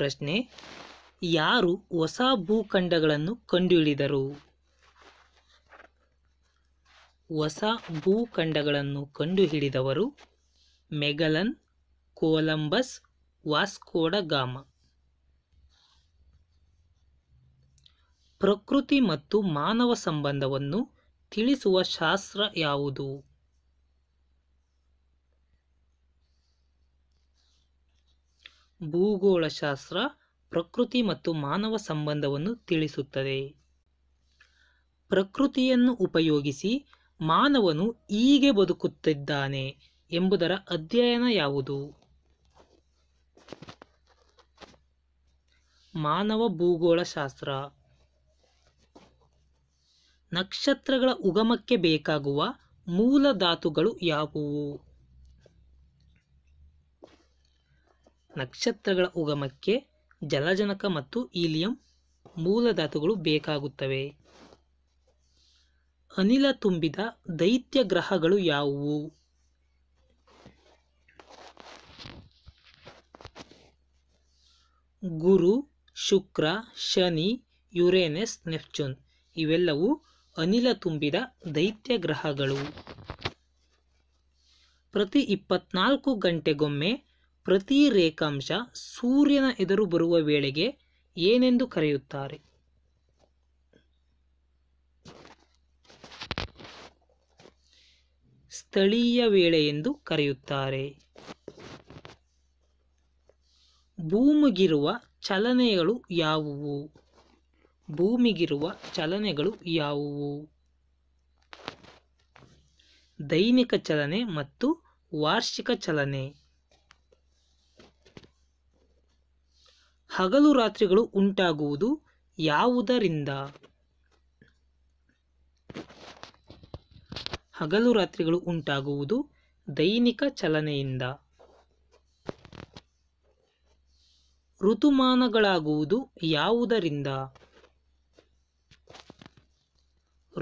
ಪ್ರಶ್ನೆ ಯಾರು ಹೊಸ ಭೂಖಂಡಗಳನ್ನು ಕಂಡುಹಿಡಿದರು ಹೊಸ ಭೂಖಂಡಗಳನ್ನು ಕಂಡುಹಿಡಿದವರು ಮೆಗಲನ್ ಕೊಲಂಬಸ್ ಗಾಮ ಪ್ರಕೃತಿ ಮತ್ತು ಮಾನವ ಸಂಬಂಧವನ್ನು ತಿಳಿಸುವ ಶಾಸ್ತ್ರ ಯಾವುದು ಭೂಗೋಳಶಾಸ್ತ್ರ ಪ್ರಕೃತಿ ಮತ್ತು ಮಾನವ ಸಂಬಂಧವನ್ನು ತಿಳಿಸುತ್ತದೆ ಪ್ರಕೃತಿಯನ್ನು ಉಪಯೋಗಿಸಿ ಮಾನವನು ಹೀಗೆ ಬದುಕುತ್ತಿದ್ದಾನೆ ಎಂಬುದರ ಅಧ್ಯಯನ ಯಾವುದು ಮಾನವ ಭೂಗೋಳಶಾಸ್ತ್ರ ನಕ್ಷತ್ರಗಳ ಉಗಮಕ್ಕೆ ಬೇಕಾಗುವ ಮೂಲ ಧಾತುಗಳು ಯಾವುವು ನಕ್ಷತ್ರಗಳ ಉಗಮಕ್ಕೆ ಜಲಜನಕ ಮತ್ತು ಈಲಿಯಂ ಮೂಲ ಧಾತುಗಳು ಬೇಕಾಗುತ್ತವೆ ಅನಿಲ ತುಂಬಿದ ದೈತ್ಯ ಗ್ರಹಗಳು ಯಾವುವು ಗುರು ಶುಕ್ರ ಶನಿ ಯುರೇನಸ್ ನೆಪ್ಚೂನ್ ಇವೆಲ್ಲವೂ ಅನಿಲ ತುಂಬಿದ ದೈತ್ಯ ಗ್ರಹಗಳು ಪ್ರತಿ ಇಪ್ಪತ್ನಾಲ್ಕು ಗಂಟೆಗೊಮ್ಮೆ ಪ್ರತಿ ರೇಖಾಂಶ ಸೂರ್ಯನ ಎದುರು ಬರುವ ವೇಳೆಗೆ ಏನೆಂದು ಕರೆಯುತ್ತಾರೆ ಸ್ಥಳೀಯ ವೇಳೆ ಎಂದು ಕರೆಯುತ್ತಾರೆ ಭೂಮಿಗಿರುವ ಚಲನೆಗಳು ಯಾವುವು ಭೂಮಿಗಿರುವ ಚಲನೆಗಳು ಯಾವುವು ದೈನಿಕ ಚಲನೆ ಮತ್ತು ವಾರ್ಷಿಕ ಚಲನೆ ಹಗಲು ರಾತ್ರಿಗಳು ಉಂಟಾಗುವುದು ಯಾವುದರಿಂದ ಹಗಲು ರಾತ್ರಿಗಳು ಉಂಟಾಗುವುದು ದೈನಿಕ ಚಲನೆಯಿಂದ ಋತುಮಾನಗಳಾಗುವುದು ಯಾವುದರಿಂದ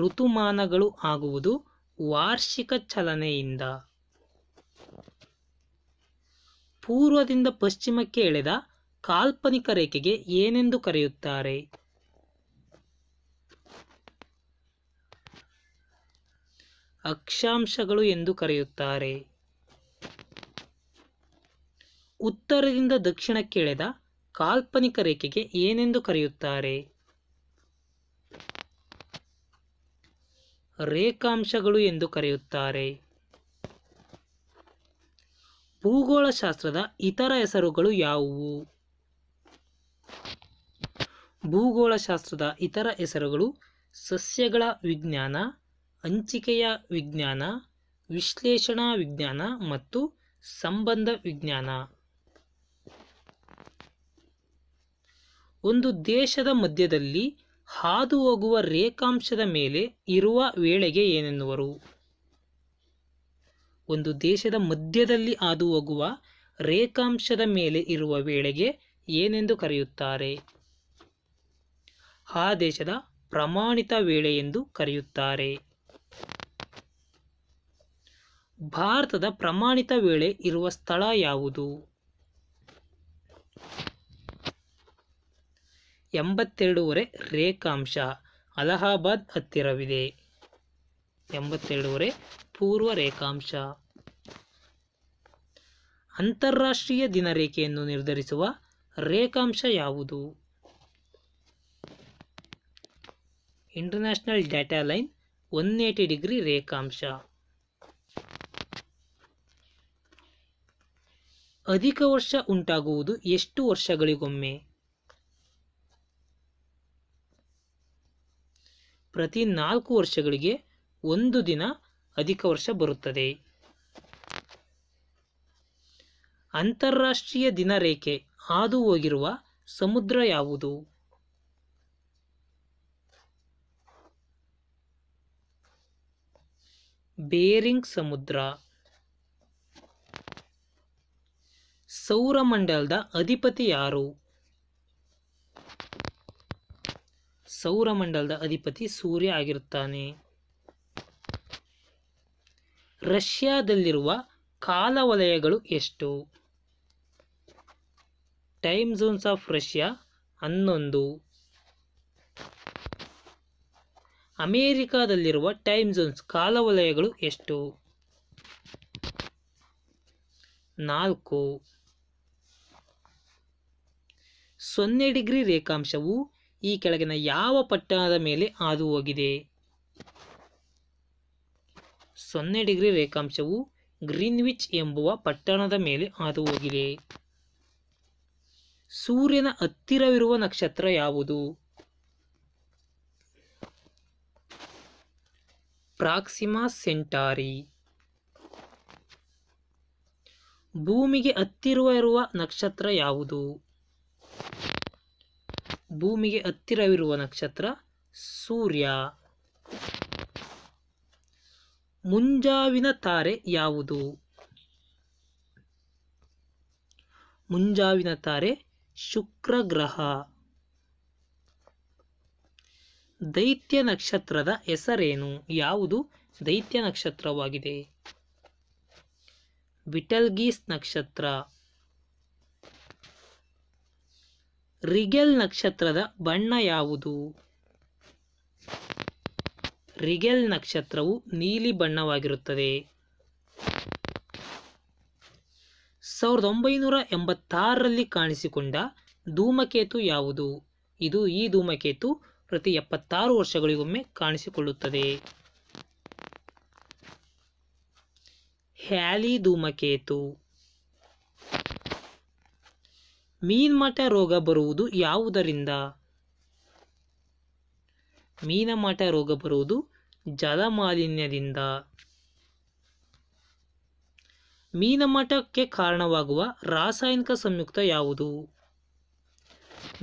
ಋತುಮಾನಗಳು ಆಗುವುದು ವಾರ್ಷಿಕ ಚಲನೆಯಿಂದ ಪೂರ್ವದಿಂದ ಪಶ್ಚಿಮಕ್ಕೆ ಎಳೆದ ಕಾಲ್ಪನಿಕ ರೇಖೆಗೆ ಏನೆಂದು ಕರೆಯುತ್ತಾರೆ ಅಕ್ಷಾಂಶಗಳು ಎಂದು ಕರೆಯುತ್ತಾರೆ ಉತ್ತರದಿಂದ ದಕ್ಷಿಣಕ್ಕೆಳೆದ ಕಾಲ್ಪನಿಕ ರೇಖೆಗೆ ಏನೆಂದು ಕರೆಯುತ್ತಾರೆ ರೇಖಾಂಶಗಳು ಎಂದು ಕರೆಯುತ್ತಾರೆ ಭೂಗೋಳಶಾಸ್ತ್ರದ ಇತರ ಹೆಸರುಗಳು ಯಾವುವು ಭೂಗೋಳಶಾಸ್ತ್ರದ ಇತರ ಹೆಸರುಗಳು ಸಸ್ಯಗಳ ವಿಜ್ಞಾನ ಹಂಚಿಕೆಯ ವಿಜ್ಞಾನ ವಿಶ್ಲೇಷಣಾ ವಿಜ್ಞಾನ ಮತ್ತು ಸಂಬಂಧ ವಿಜ್ಞಾನ ಒಂದು ದೇಶದ ಮಧ್ಯದಲ್ಲಿ ಹಾದು ಹೋಗುವ ರೇಖಾಂಶದ ಮೇಲೆ ಇರುವ ವೇಳೆಗೆ ಏನೆನ್ನುವರು ಒಂದು ದೇಶದ ಮಧ್ಯದಲ್ಲಿ ಹಾದು ಹೋಗುವ ರೇಖಾಂಶದ ಮೇಲೆ ಇರುವ ವೇಳೆಗೆ ಏನೆಂದು ಕರೆಯುತ್ತಾರೆ ಆ ದೇಶದ ಪ್ರಮಾಣಿತ ವೇಳೆ ಎಂದು ಕರೆಯುತ್ತಾರೆ ಭಾರತದ ಪ್ರಮಾಣಿತ ವೇಳೆ ಇರುವ ಸ್ಥಳ ಯಾವುದು ಎಂಬತ್ತೆರಡೂವರೆ ರೇಖಾಂಶ ಅಲಹಾಬಾದ್ ಹತ್ತಿರವಿದೆ ಎಂಬತ್ತೆರಡೂವರೆ ಪೂರ್ವ ರೇಖಾಂಶ ಅಂತಾರಾಷ್ಟ್ರೀಯ ದಿನರೇಖೆಯನ್ನು ನಿರ್ಧರಿಸುವ ರೇಖಾಂಶ ಯಾವುದು international date line one eighty degree ರೇಖಾಂಶ ಅಧಿಕ ವರ್ಷ ಉಂಟಾಗುವುದು ಎಷ್ಟು ವರ್ಷಗಳಿಗೊಮ್ಮೆ ಪ್ರತಿ ನಾಲ್ಕು ವರ್ಷಗಳಿಗೆ ಒಂದು ದಿನ ಅಧಿಕ ವರ್ಷ ಬರುತ್ತದೆ ಅಂತಾರಾಷ್ಟ್ರೀಯ ದಿನರೇಖೆ ಹಾದು ಹೋಗಿರುವ ಸಮುದ್ರ ಯಾವುದು ಬೇರಿಂಗ್ ಸಮುದ್ರ ಸೌರಮಂಡಲದ ಅಧಿಪತಿ ಯಾರು ಸೌರಮಂಡಲದ ಅಧಿಪತಿ ಸೂರ್ಯ ಆಗಿರುತ್ತಾನೆ ರಷ್ಯಾದಲ್ಲಿರುವ ಕಾಲವಲಯಗಳು ಎಷ್ಟು ಟೈಮ್ ಝೋನ್ಸ್ ಆಫ್ ರಷ್ಯಾ ಹನ್ನೊಂದು ಅಮೇರಿಕಾದಲ್ಲಿರುವ ಟೈಮ್ ಝೋನ್ಸ್ ಕಾಲವಲಯಗಳು ಎಷ್ಟು ನಾಲ್ಕು ಸೊನ್ನೆ ಡಿಗ್ರಿ ರೇಖಾಂಶವು ಈ ಕೆಳಗಿನ ಯಾವ ಪಟ್ಟಣದ ಮೇಲೆ ಹಾದು ಹೋಗಿದೆ ಸೊನ್ನೆ ಡಿಗ್ರಿ ರೇಖಾಂಶವು ಗ್ರೀನ್ವಿಚ್ ಎಂಬುವ ಪಟ್ಟಣದ ಮೇಲೆ ಹಾದು ಹೋಗಿದೆ ಸೂರ್ಯನ ಹತ್ತಿರವಿರುವ ನಕ್ಷತ್ರ ಯಾವುದು ಪ್ರಾಕ್ಸಿಮಾ ಸೆಂಟಾರಿ ಭೂಮಿಗೆ ಹತ್ತಿರುವ ನಕ್ಷತ್ರ ಯಾವುದು ಭೂಮಿಗೆ ಹತ್ತಿರವಿರುವ ನಕ್ಷತ್ರ ಸೂರ್ಯ ಮುಂಜಾವಿನ ತಾರೆ ಯಾವುದು ಮುಂಜಾವಿನ ತಾರೆ ಶುಕ್ರಗ್ರಹ ದೈತ್ಯ ನಕ್ಷತ್ರದ ಹೆಸರೇನು ಯಾವುದು ದೈತ್ಯ ನಕ್ಷತ್ರವಾಗಿದೆ ವಿಟಲ್ಗೀಸ್ ನಕ್ಷತ್ರ ರಿಗೆಲ್ ನಕ್ಷತ್ರದ ಬಣ್ಣ ಯಾವುದು ರಿಗೆಲ್ ನಕ್ಷತ್ರವು ನೀಲಿ ಬಣ್ಣವಾಗಿರುತ್ತದೆ ಸಾವಿರದ ಒಂಬೈನೂರ ಎಂಬತ್ತಾರರಲ್ಲಿ ಕಾಣಿಸಿಕೊಂಡ ಧೂಮಕೇತು ಯಾವುದು ಇದು ಈ ಧೂಮಕೇತು ಪ್ರತಿ ಎಪ್ಪತ್ತಾರು ವರ್ಷಗಳಿಗೊಮ್ಮೆ ಕಾಣಿಸಿಕೊಳ್ಳುತ್ತದೆ ಹ್ಯಾಲಿ ಧೂಮಕೇತು ಮೀನ್ಮಾಟ ರೋಗ ಬರುವುದು ಯಾವುದರಿಂದ ಮೀನಮಟ ರೋಗ ಬರುವುದು ಜಲಮಾಲಿನ್ಯದಿಂದ ಮೀನಮಠಕ್ಕೆ ಕಾರಣವಾಗುವ ರಾಸಾಯನಿಕ ಸಂಯುಕ್ತ ಯಾವುದು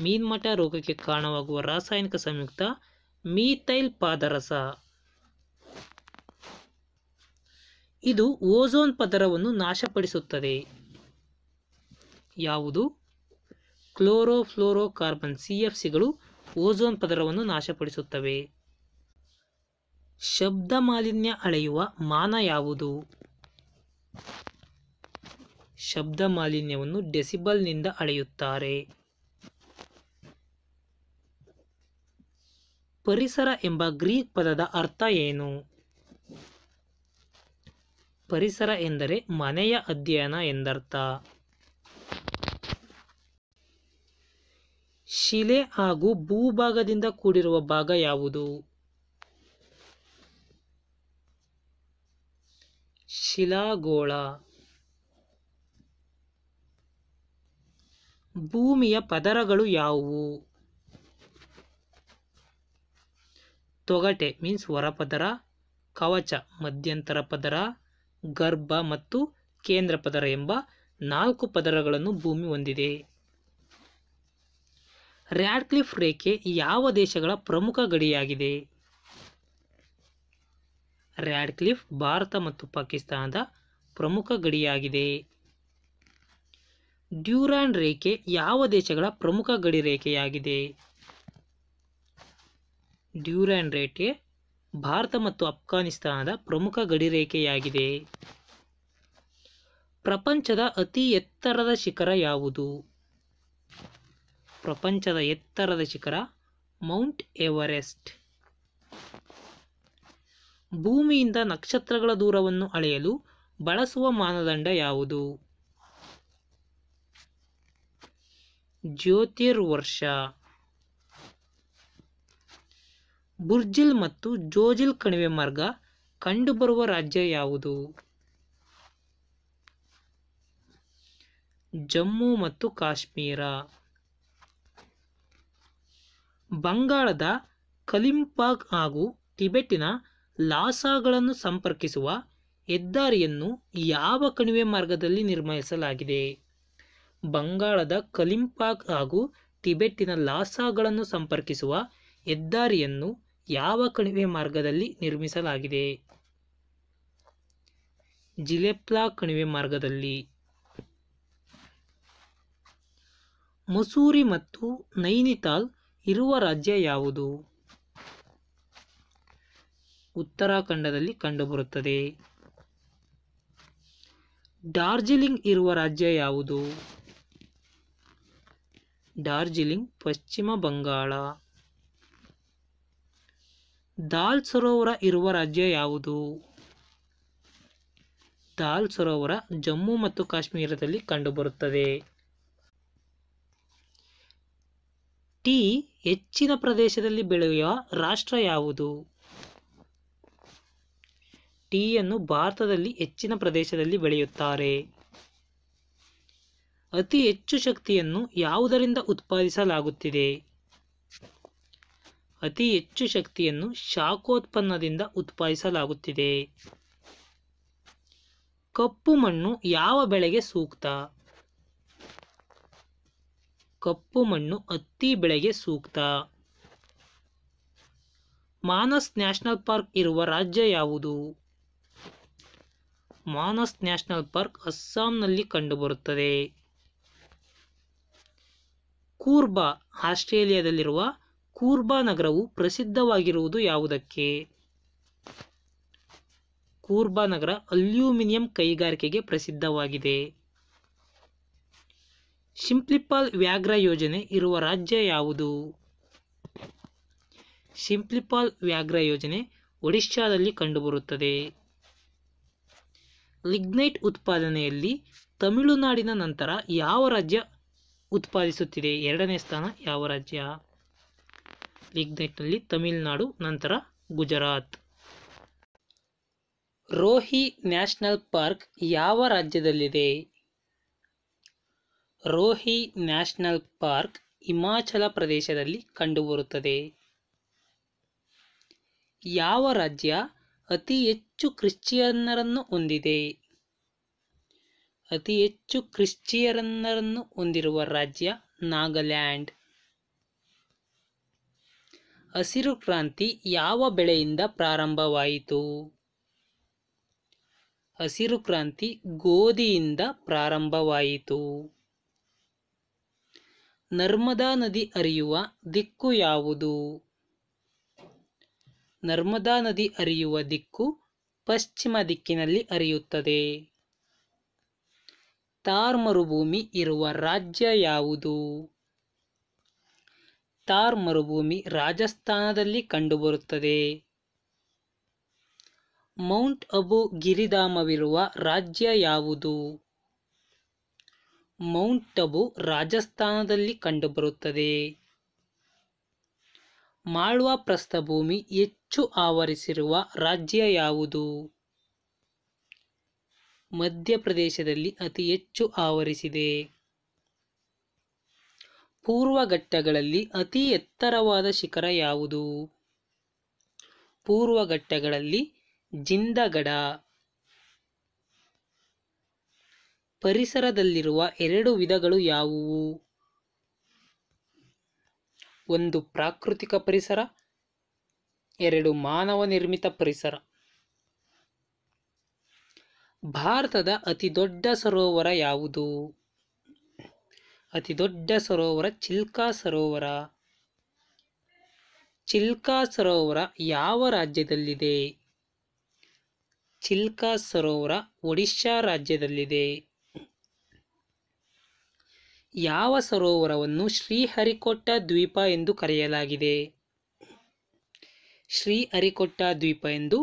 ಮೀನ್ಮಟ ರೋಗಕ್ಕೆ ಕಾರಣವಾಗುವ ರಾಸಾಯನಿಕ ಸಂಯುಕ್ತ ಮೀಥೈಲ್ ಪಾದರಸ ಇದು ಓಝೋನ್ ಪದರವನ್ನು ನಾಶಪಡಿಸುತ್ತದೆ ಯಾವುದು ಕ್ಲೋರೋಫ್ಲೋರೋಕಾರ್ಬನ್ ಸಿ ಎಫ್ ಸಿಗಳು ಓಝೋನ್ ಪದರವನ್ನು ನಾಶಪಡಿಸುತ್ತವೆ ಶಬ್ದ ಮಾಲಿನ್ಯ ಅಳೆಯುವ ಮಾನ ಯಾವುದು ಶಬ್ದ ಮಾಲಿನ್ಯವನ್ನು ಡೆಸಿಬಲ್ನಿಂದ ಅಳೆಯುತ್ತಾರೆ ಪರಿಸರ ಎಂಬ ಗ್ರೀಕ್ ಪದದ ಅರ್ಥ ಏನು ಪರಿಸರ ಎಂದರೆ ಮನೆಯ ಅಧ್ಯಯನ ಎಂದರ್ಥ ಶಿಲೆ ಹಾಗೂ ಭೂಭಾಗದಿಂದ ಕೂಡಿರುವ ಭಾಗ ಯಾವುದು ಶಿಲಾಗೋಳ ಭೂಮಿಯ ಪದರಗಳು ಯಾವುವು ತೊಗಟೆ ಮೀನ್ಸ್ ಹೊರಪದರ ಕವಚ ಮಧ್ಯಂತರ ಪದರ ಗರ್ಭ ಮತ್ತು ಕೇಂದ್ರ ಪದರ ಎಂಬ ನಾಲ್ಕು ಪದರಗಳನ್ನು ಭೂಮಿ ಹೊಂದಿದೆ ರ್ಯಾಡ್ಕ್ಲಿಫ್ ರೇಖೆ ಯಾವ ದೇಶಗಳ ಪ್ರಮುಖ ಗಡಿಯಾಗಿದೆ ರ್ಯಾಡ್ಕ್ಲಿಫ್ ಭಾರತ ಮತ್ತು ಪಾಕಿಸ್ತಾನದ ಪ್ರಮುಖ ಗಡಿಯಾಗಿದೆ ಡ್ಯೂರಾನ್ ರೇಖೆ ಯಾವ ದೇಶಗಳ ಪ್ರಮುಖ ಗಡಿ ರೇಖೆಯಾಗಿದೆ ಡ್ಯೂರಾನ್ ರೇಖೆ ಭಾರತ ಮತ್ತು ಅಫ್ಘಾನಿಸ್ತಾನದ ಪ್ರಮುಖ ಗಡಿ ರೇಖೆಯಾಗಿದೆ ಪ್ರಪಂಚದ ಅತಿ ಎತ್ತರದ ಶಿಖರ ಯಾವುದು ಪ್ರಪಂಚದ ಎತ್ತರದ ಶಿಖರ ಮೌಂಟ್ ಎವರೆಸ್ಟ್ ಭೂಮಿಯಿಂದ ನಕ್ಷತ್ರಗಳ ದೂರವನ್ನು ಅಳೆಯಲು ಬಳಸುವ ಮಾನದಂಡ ಯಾವುದು ಜ್ಯೋತಿರ್ವರ್ಷ ಬುರ್ಜಿಲ್ ಮತ್ತು ಜೋಜಿಲ್ ಕಣಿವೆ ಮಾರ್ಗ ಕಂಡುಬರುವ ರಾಜ್ಯ ಯಾವುದು ಜಮ್ಮು ಮತ್ತು ಕಾಶ್ಮೀರ ಬಂಗಾಳದ ಕಲಿಂಪಾಗ್ ಹಾಗೂ ಟಿಬೆಟ್ಟಿನ ಲಾಸಾಗಳನ್ನು ಸಂಪರ್ಕಿಸುವ ಹೆದ್ದಾರಿಯನ್ನು ಯಾವ ಕಣಿವೆ ಮಾರ್ಗದಲ್ಲಿ ನಿರ್ಮಿಸಲಾಗಿದೆ ಬಂಗಾಳದ ಕಲಿಂಪಾಕ್ ಹಾಗೂ ಟಿಬೆಟ್ಟಿನ ಲಾಸಾಗಳನ್ನು ಸಂಪರ್ಕಿಸುವ ಹೆದ್ದಾರಿಯನ್ನು ಯಾವ ಕಣಿವೆ ಮಾರ್ಗದಲ್ಲಿ ನಿರ್ಮಿಸಲಾಗಿದೆ ಜಿಲೆಪ್ಲಾ ಕಣಿವೆ ಮಾರ್ಗದಲ್ಲಿ ಮಸೂರಿ ಮತ್ತು ನೈನಿತಾಲ್ ಇರುವ ರಾಜ್ಯ ಯಾವುದು ಉತ್ತರಾಖಂಡದಲ್ಲಿ ಕಂಡುಬರುತ್ತದೆ ಡಾರ್ಜಿಲಿಂಗ್ ಇರುವ ರಾಜ್ಯ ಯಾವುದು ಡಾರ್ಜಿಲಿಂಗ್ ಪಶ್ಚಿಮ ಬಂಗಾಳ ದಾಲ್ ಸರೋವರ ಇರುವ ರಾಜ್ಯ ಯಾವುದು ದಾಲ್ ಸರೋವರ ಜಮ್ಮು ಮತ್ತು ಕಾಶ್ಮೀರದಲ್ಲಿ ಕಂಡುಬರುತ್ತದೆ ಟೀ ಹೆಚ್ಚಿನ ಪ್ರದೇಶದಲ್ಲಿ ಬೆಳೆಯುವ ರಾಷ್ಟ್ರ ಯಾವುದು ಟೀಯನ್ನು ಭಾರತದಲ್ಲಿ ಹೆಚ್ಚಿನ ಪ್ರದೇಶದಲ್ಲಿ ಬೆಳೆಯುತ್ತಾರೆ ಅತಿ ಹೆಚ್ಚು ಶಕ್ತಿಯನ್ನು ಯಾವುದರಿಂದ ಉತ್ಪಾದಿಸಲಾಗುತ್ತಿದೆ ಅತಿ ಹೆಚ್ಚು ಶಕ್ತಿಯನ್ನು ಶಾಖೋತ್ಪನ್ನದಿಂದ ಉತ್ಪಾದಿಸಲಾಗುತ್ತಿದೆ ಕಪ್ಪು ಮಣ್ಣು ಯಾವ ಬೆಳೆಗೆ ಸೂಕ್ತ ಕಪ್ಪು ಮಣ್ಣು ಹತ್ತಿ ಬೆಳೆಗೆ ಸೂಕ್ತ ಮಾನಸ್ ನ್ಯಾಷನಲ್ ಪಾರ್ಕ್ ಇರುವ ರಾಜ್ಯ ಯಾವುದು ಮಾನಸ್ ನ್ಯಾಷನಲ್ ಪಾರ್ಕ್ ಅಸ್ಸಾಂನಲ್ಲಿ ಕಂಡುಬರುತ್ತದೆ ಕೂರ್ಬಾ ಆಸ್ಟ್ರೇಲಿಯಾದಲ್ಲಿರುವ ಕೂರ್ಬಾ ನಗರವು ಪ್ರಸಿದ್ಧವಾಗಿರುವುದು ಯಾವುದಕ್ಕೆ ಕೂರ್ಬಾ ನಗರ ಅಲ್ಯೂಮಿನಿಯಂ ಕೈಗಾರಿಕೆಗೆ ಪ್ರಸಿದ್ಧವಾಗಿದೆ ಶಿಂಪ್ಲಿಪಾಲ್ ವ್ಯಾಘ್ರ ಯೋಜನೆ ಇರುವ ರಾಜ್ಯ ಯಾವುದು ಶಿಂಪ್ಲಿಪಾಲ್ ವ್ಯಾಘ್ರ ಯೋಜನೆ ಒಡಿಶಾದಲ್ಲಿ ಕಂಡುಬರುತ್ತದೆ ಲಿಗ್ನೈಟ್ ಉತ್ಪಾದನೆಯಲ್ಲಿ ತಮಿಳುನಾಡಿನ ನಂತರ ಯಾವ ರಾಜ್ಯ ಉತ್ಪಾದಿಸುತ್ತಿದೆ ಎರಡನೇ ಸ್ಥಾನ ಯಾವ ರಾಜ್ಯ ಲಿಗ್ನೆಟ್ನಲ್ಲಿ ತಮಿಳುನಾಡು ನಂತರ ಗುಜರಾತ್ ರೋಹಿ ನ್ಯಾಷನಲ್ ಪಾರ್ಕ್ ಯಾವ ರಾಜ್ಯದಲ್ಲಿದೆ ರೋಹಿ ನ್ಯಾಷನಲ್ ಪಾರ್ಕ್ ಹಿಮಾಚಲ ಪ್ರದೇಶದಲ್ಲಿ ಕಂಡುಬರುತ್ತದೆ ಯಾವ ರಾಜ್ಯ ಅತಿ ಹೆಚ್ಚು ಕ್ರಿಶ್ಚಿಯನ್ನರನ್ನು ಹೊಂದಿದೆ ಅತಿ ಹೆಚ್ಚು ಕ್ರಿಶ್ಚಿಯನ್ನರನ್ನು ಹೊಂದಿರುವ ರಾಜ್ಯ ನಾಗಾಲ್ಯಾಂಡ್ ಹಸಿರು ಕ್ರಾಂತಿ ಯಾವ ಬೆಳೆಯಿಂದ ಪ್ರಾರಂಭವಾಯಿತು ಹಸಿರು ಕ್ರಾಂತಿ ಗೋಧಿಯಿಂದ ಪ್ರಾರಂಭವಾಯಿತು ನರ್ಮದಾ ನದಿ ಹರಿಯುವ ದಿಕ್ಕು ಯಾವುದು ನರ್ಮದಾ ನದಿ ಹರಿಯುವ ದಿಕ್ಕು ಪಶ್ಚಿಮ ದಿಕ್ಕಿನಲ್ಲಿ ಹರಿಯುತ್ತದೆ ಥಾರ್ ಮರುಭೂಮಿ ಇರುವ ರಾಜ್ಯ ಯಾವುದು ಥಾರ್ ಮರುಭೂಮಿ ರಾಜಸ್ಥಾನದಲ್ಲಿ ಕಂಡುಬರುತ್ತದೆ ಮೌಂಟ್ ಅಬು ಗಿರಿಧಾಮವಿರುವ ರಾಜ್ಯ ಯಾವುದು ಮೌಂಟ್ ಅಬು ರಾಜಸ್ಥಾನದಲ್ಲಿ ಕಂಡುಬರುತ್ತದೆ ಮಾಳ್ವಾ ಪ್ರಸ್ಥಭೂಮಿ ಹೆಚ್ಚು ಆವರಿಸಿರುವ ರಾಜ್ಯ ಯಾವುದು ಮಧ್ಯಪ್ರದೇಶದಲ್ಲಿ ಅತಿ ಹೆಚ್ಚು ಆವರಿಸಿದೆ ಪೂರ್ವ ಅತಿ ಎತ್ತರವಾದ ಶಿಖರ ಯಾವುದು ಪೂರ್ವ ಘಟ್ಟಗಳಲ್ಲಿ ಜಿಂದಗಡ ಪರಿಸರದಲ್ಲಿರುವ ಎರಡು ವಿಧಗಳು ಯಾವುವು ಒಂದು ಪ್ರಾಕೃತಿಕ ಪರಿಸರ ಎರಡು ಮಾನವ ನಿರ್ಮಿತ ಪರಿಸರ ಭಾರತದ ದೊಡ್ಡ ಸರೋವರ ಯಾವುದು ಅತಿ ದೊಡ್ಡ ಸರೋವರ ಚಿಲ್ಕಾ ಸರೋವರ ಚಿಲ್ಕಾ ಸರೋವರ ಯಾವ ರಾಜ್ಯದಲ್ಲಿದೆ ಚಿಲ್ಕಾ ಸರೋವರ ಒಡಿಶಾ ರಾಜ್ಯದಲ್ಲಿದೆ ಯಾವ ಸರೋವರವನ್ನು ಶ್ರೀಹರಿಕೋಟ ದ್ವೀಪ ಎಂದು ಕರೆಯಲಾಗಿದೆ ಶ್ರೀಹರಿಕೋಟ ದ್ವೀಪ ಎಂದು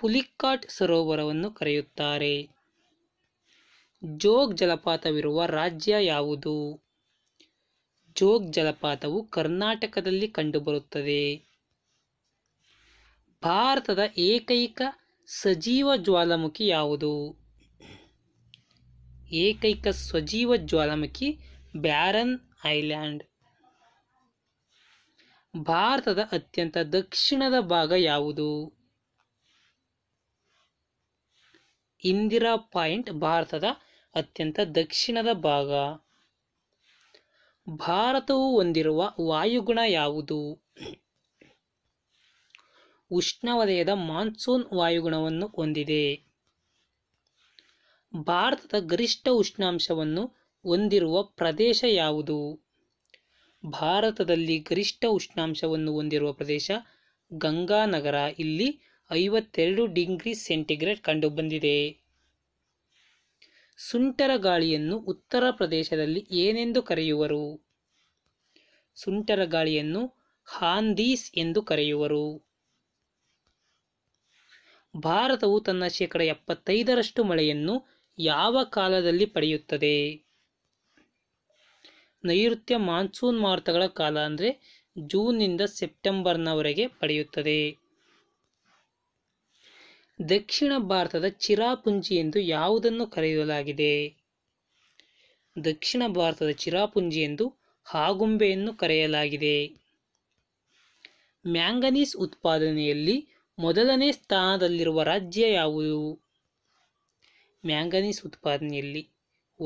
ಪುಲಿಕಾಟ್ ಸರೋವರವನ್ನು ಕರೆಯುತ್ತಾರೆ ಜೋಗ್ ಜಲಪಾತವಿರುವ ರಾಜ್ಯ ಯಾವುದು ಜೋಗ್ ಜಲಪಾತವು ಕರ್ನಾಟಕದಲ್ಲಿ ಕಂಡುಬರುತ್ತದೆ ಭಾರತದ ಏಕೈಕ ಸಜೀವ ಜ್ವಾಲಾಮುಖಿ ಯಾವುದು ಏಕೈಕ ಸಜೀವ ಜ್ವಾಲಾಮುಖಿ ಬ್ಯಾರನ್ ಐಲ್ಯಾಂಡ್ ಭಾರತದ ಅತ್ಯಂತ ದಕ್ಷಿಣದ ಭಾಗ ಯಾವುದು ಇಂದಿರಾ ಪಾಯಿಂಟ್ ಭಾರತದ ಅತ್ಯಂತ ದಕ್ಷಿಣದ ಭಾಗ ಭಾರತವು ಹೊಂದಿರುವ ವಾಯುಗುಣ ಯಾವುದು ಉಷ್ಣವಲಯದ ಮಾನ್ಸೂನ್ ವಾಯುಗುಣವನ್ನು ಹೊಂದಿದೆ ಭಾರತದ ಗರಿಷ್ಠ ಉಷ್ಣಾಂಶವನ್ನು ಹೊಂದಿರುವ ಪ್ರದೇಶ ಯಾವುದು ಭಾರತದಲ್ಲಿ ಗರಿಷ್ಠ ಉಷ್ಣಾಂಶವನ್ನು ಹೊಂದಿರುವ ಪ್ರದೇಶ ಗಂಗಾನಗರ ಇಲ್ಲಿ ಐವತ್ತೆರಡು ಡಿಗ್ರಿ ಸೆಂಟಿಗ್ರೇಡ್ ಕಂಡುಬಂದಿದೆ ಸುಂಟರ ಗಾಳಿಯನ್ನು ಉತ್ತರ ಪ್ರದೇಶದಲ್ಲಿ ಏನೆಂದು ಕರೆಯುವರು ಸುಂಟರ ಗಾಳಿಯನ್ನು ಹಾಂದೀಸ್ ಎಂದು ಕರೆಯುವರು ಭಾರತವು ತನ್ನ ಶೇಕಡ ಎಪ್ಪತ್ತೈದರಷ್ಟು ಮಳೆಯನ್ನು ಯಾವ ಕಾಲದಲ್ಲಿ ಪಡೆಯುತ್ತದೆ ನೈಋತ್ಯ ಮಾನ್ಸೂನ್ ಮಾರುತಗಳ ಕಾಲ ಅಂದರೆ ಜೂನ್ನಿಂದ ಸೆಪ್ಟೆಂಬರ್ನವರೆಗೆ ಪಡೆಯುತ್ತದೆ ದಕ್ಷಿಣ ಭಾರತದ ಚಿರಾಪುಂಜಿ ಎಂದು ಯಾವುದನ್ನು ಕರೆಯಲಾಗಿದೆ ದಕ್ಷಿಣ ಭಾರತದ ಚಿರಾಪುಂಜಿ ಎಂದು ಹಾಗುಂಬೆಯನ್ನು ಕರೆಯಲಾಗಿದೆ ಮ್ಯಾಂಗನೀಸ್ ಉತ್ಪಾದನೆಯಲ್ಲಿ ಮೊದಲನೇ ಸ್ಥಾನದಲ್ಲಿರುವ ರಾಜ್ಯ ಯಾವುದು ಮ್ಯಾಂಗನೀಸ್ ಉತ್ಪಾದನೆಯಲ್ಲಿ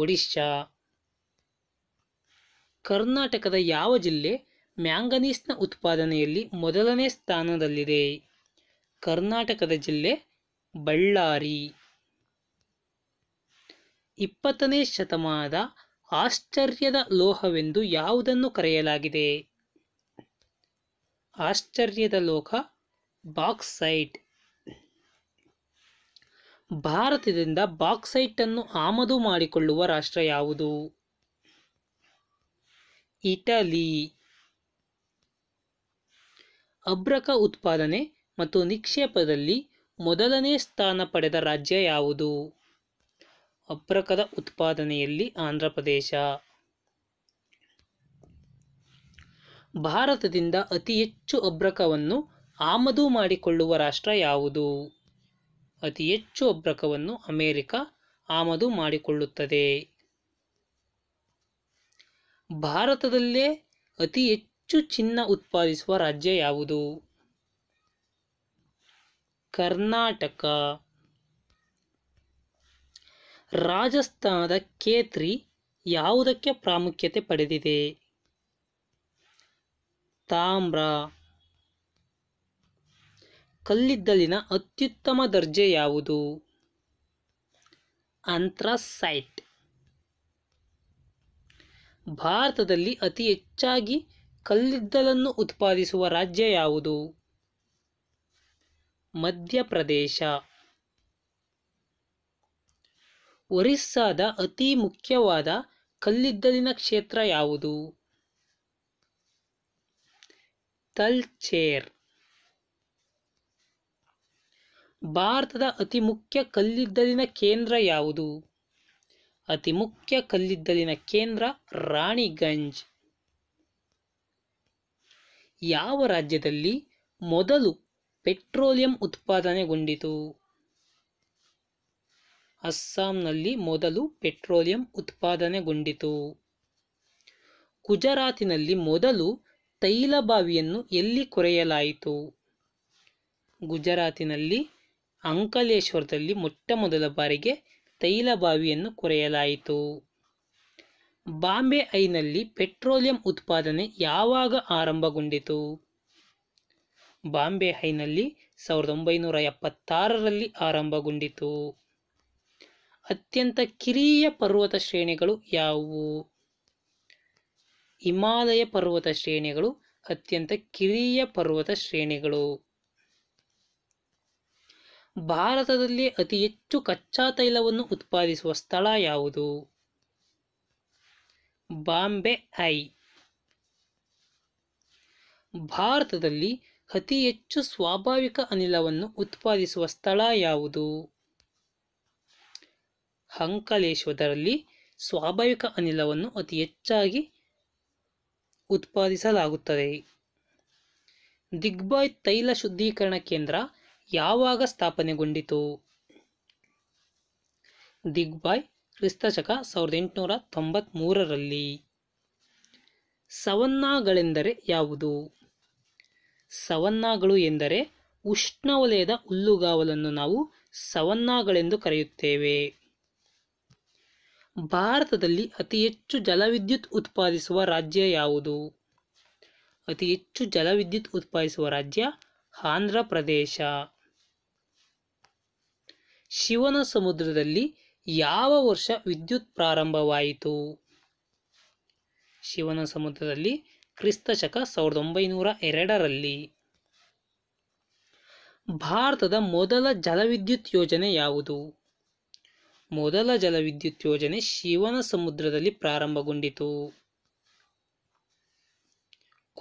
ಒಡಿಶಾ ಕರ್ನಾಟಕದ ಯಾವ ಜಿಲ್ಲೆ ಮ್ಯಾಂಗನೀಸ್ನ ಉತ್ಪಾದನೆಯಲ್ಲಿ ಮೊದಲನೇ ಸ್ಥಾನದಲ್ಲಿದೆ ಕರ್ನಾಟಕದ ಜಿಲ್ಲೆ ಬಳ್ಳಾರಿ ಇಪ್ಪತ್ತನೇ ಶತಮಾನದ ಆಶ್ಚರ್ಯದ ಲೋಹವೆಂದು ಯಾವುದನ್ನು ಕರೆಯಲಾಗಿದೆ ಆಶ್ಚರ್ಯದ ಲೋಹ ಬಾಕ್ಸೈಟ್ ಭಾರತದಿಂದ ಬಾಕ್ಸೈಟ್ ಅನ್ನು ಆಮದು ಮಾಡಿಕೊಳ್ಳುವ ರಾಷ್ಟ್ರ ಯಾವುದು ಇಟಲಿ ಅಬ್ರಕ ಉತ್ಪಾದನೆ ಮತ್ತು ನಿಕ್ಷೇಪದಲ್ಲಿ ಮೊದಲನೇ ಸ್ಥಾನ ಪಡೆದ ರಾಜ್ಯ ಯಾವುದು ಅಭ್ರಕದ ಉತ್ಪಾದನೆಯಲ್ಲಿ ಆಂಧ್ರಪ್ರದೇಶ ಭಾರತದಿಂದ ಅತಿ ಹೆಚ್ಚು ಅಭ್ರಕವನ್ನು ಆಮದು ಮಾಡಿಕೊಳ್ಳುವ ರಾಷ್ಟ್ರ ಯಾವುದು ಅತಿ ಹೆಚ್ಚು ಅಭ್ರಕವನ್ನು ಅಮೆರಿಕ ಆಮದು ಮಾಡಿಕೊಳ್ಳುತ್ತದೆ ಭಾರತದಲ್ಲೇ ಅತಿ ಹೆಚ್ಚು ಚಿನ್ನ ಉತ್ಪಾದಿಸುವ ರಾಜ್ಯ ಯಾವುದು ಕರ್ನಾಟಕ ರಾಜಸ್ಥಾನದ ಕೇತ್ರಿ ಯಾವುದಕ್ಕೆ ಪ್ರಾಮುಖ್ಯತೆ ಪಡೆದಿದೆ ತಾಮ್ರ ಕಲ್ಲಿದ್ದಲಿನ ಅತ್ಯುತ್ತಮ ದರ್ಜೆ ಯಾವುದು ಆಂಥ್ರಾಸೈಟ್ ಭಾರತದಲ್ಲಿ ಅತಿ ಹೆಚ್ಚಾಗಿ ಕಲ್ಲಿದ್ದಲನ್ನು ಉತ್ಪಾದಿಸುವ ರಾಜ್ಯ ಯಾವುದು ಮಧ್ಯಪ್ರದೇಶ ಒರಿಸ್ಸಾದ ಅತಿ ಮುಖ್ಯವಾದ ಕಲ್ಲಿದ್ದಲಿನ ಕ್ಷೇತ್ರ ಯಾವುದು ತಲ್ಚೇರ್ ಭಾರತದ ಅತಿ ಮುಖ್ಯ ಕಲ್ಲಿದ್ದಲಿನ ಕೇಂದ್ರ ಯಾವುದು ಅತಿ ಮುಖ್ಯ ಕಲ್ಲಿದ್ದಲಿನ ಕೇಂದ್ರ ರಾಣಿಗಂಜ್ ಯಾವ ರಾಜ್ಯದಲ್ಲಿ ಮೊದಲು ಪೆಟ್ರೋಲಿಯಂ ಉತ್ಪಾದನೆಗೊಂಡಿತು ಅಸ್ಸಾಂನಲ್ಲಿ ಮೊದಲು ಪೆಟ್ರೋಲಿಯಂ ಉತ್ಪಾದನೆಗೊಂಡಿತು ಗುಜರಾತಿನಲ್ಲಿ ಮೊದಲು ತೈಲ ಬಾವಿಯನ್ನು ಎಲ್ಲಿ ಕೊರೆಯಲಾಯಿತು ಗುಜರಾತಿನಲ್ಲಿ ಅಂಕಲೇಶ್ವರದಲ್ಲಿ ಮೊಟ್ಟ ಮೊದಲ ಬಾರಿಗೆ ತೈಲ ಬಾವಿಯನ್ನು ಕೊರೆಯಲಾಯಿತು ಬಾಂಬೆ ಐನಲ್ಲಿ ಪೆಟ್ರೋಲಿಯಂ ಉತ್ಪಾದನೆ ಯಾವಾಗ ಆರಂಭಗೊಂಡಿತು ಬಾಂಬೆ ಹೈನಲ್ಲಿ ಸಾವಿರದ ಒಂಬೈನೂರ ಎಪ್ಪತ್ತಾರರಲ್ಲಿ ಆರಂಭಗೊಂಡಿತು ಅತ್ಯಂತ ಕಿರಿಯ ಪರ್ವತ ಶ್ರೇಣಿಗಳು ಯಾವುವು ಹಿಮಾಲಯ ಪರ್ವತ ಶ್ರೇಣಿಗಳು ಅತ್ಯಂತ ಕಿರಿಯ ಪರ್ವತ ಶ್ರೇಣಿಗಳು ಭಾರತದಲ್ಲಿ ಅತಿ ಹೆಚ್ಚು ಕಚ್ಚಾ ತೈಲವನ್ನು ಉತ್ಪಾದಿಸುವ ಸ್ಥಳ ಯಾವುದು ಬಾಂಬೆ ಹೈ ಭಾರತದಲ್ಲಿ ಅತಿ ಹೆಚ್ಚು ಸ್ವಾಭಾವಿಕ ಅನಿಲವನ್ನು ಉತ್ಪಾದಿಸುವ ಸ್ಥಳ ಯಾವುದು ಅಂಕಲೇಶ್ವರದಲ್ಲಿ ಸ್ವಾಭಾವಿಕ ಅನಿಲವನ್ನು ಅತಿ ಹೆಚ್ಚಾಗಿ ಉತ್ಪಾದಿಸಲಾಗುತ್ತದೆ ದಿಗ್ಬಾಯ್ ತೈಲ ಶುದ್ಧೀಕರಣ ಕೇಂದ್ರ ಯಾವಾಗ ಸ್ಥಾಪನೆಗೊಂಡಿತು ದಿಗ್ಬಾಯ್ ಕ್ರಿಸ್ತಶಕ ಸಾವಿರದ ಎಂಟುನೂರ ತೊಂಬತ್ತ್ಮೂರರಲ್ಲಿ ಸವನ್ನಾಗಳೆಂದರೆ ಯಾವುದು ಸವನ್ನಾಗಳು ಎಂದರೆ ಉಷ್ಣವಲಯದ ಹುಲ್ಲುಗಾವಲನ್ನು ನಾವು ಸವನ್ನಾಗಳೆಂದು ಕರೆಯುತ್ತೇವೆ ಭಾರತದಲ್ಲಿ ಅತಿ ಹೆಚ್ಚು ಜಲವಿದ್ಯುತ್ ಉತ್ಪಾದಿಸುವ ರಾಜ್ಯ ಯಾವುದು ಅತಿ ಹೆಚ್ಚು ಜಲವಿದ್ಯುತ್ ಉತ್ಪಾದಿಸುವ ರಾಜ್ಯ ಆಂಧ್ರ ಪ್ರದೇಶ ಶಿವನ ಸಮುದ್ರದಲ್ಲಿ ಯಾವ ವರ್ಷ ವಿದ್ಯುತ್ ಪ್ರಾರಂಭವಾಯಿತು ಶಿವನ ಸಮುದ್ರದಲ್ಲಿ ಕ್ರಿಸ್ತ ಶಕ ಸಾವಿರದ ಒಂಬೈನೂರ ಎರಡರಲ್ಲಿ ಭಾರತದ ಮೊದಲ ಜಲವಿದ್ಯುತ್ ಯೋಜನೆ ಯಾವುದು ಮೊದಲ ಜಲವಿದ್ಯುತ್ ಯೋಜನೆ ಶಿವನ ಸಮುದ್ರದಲ್ಲಿ ಪ್ರಾರಂಭಗೊಂಡಿತು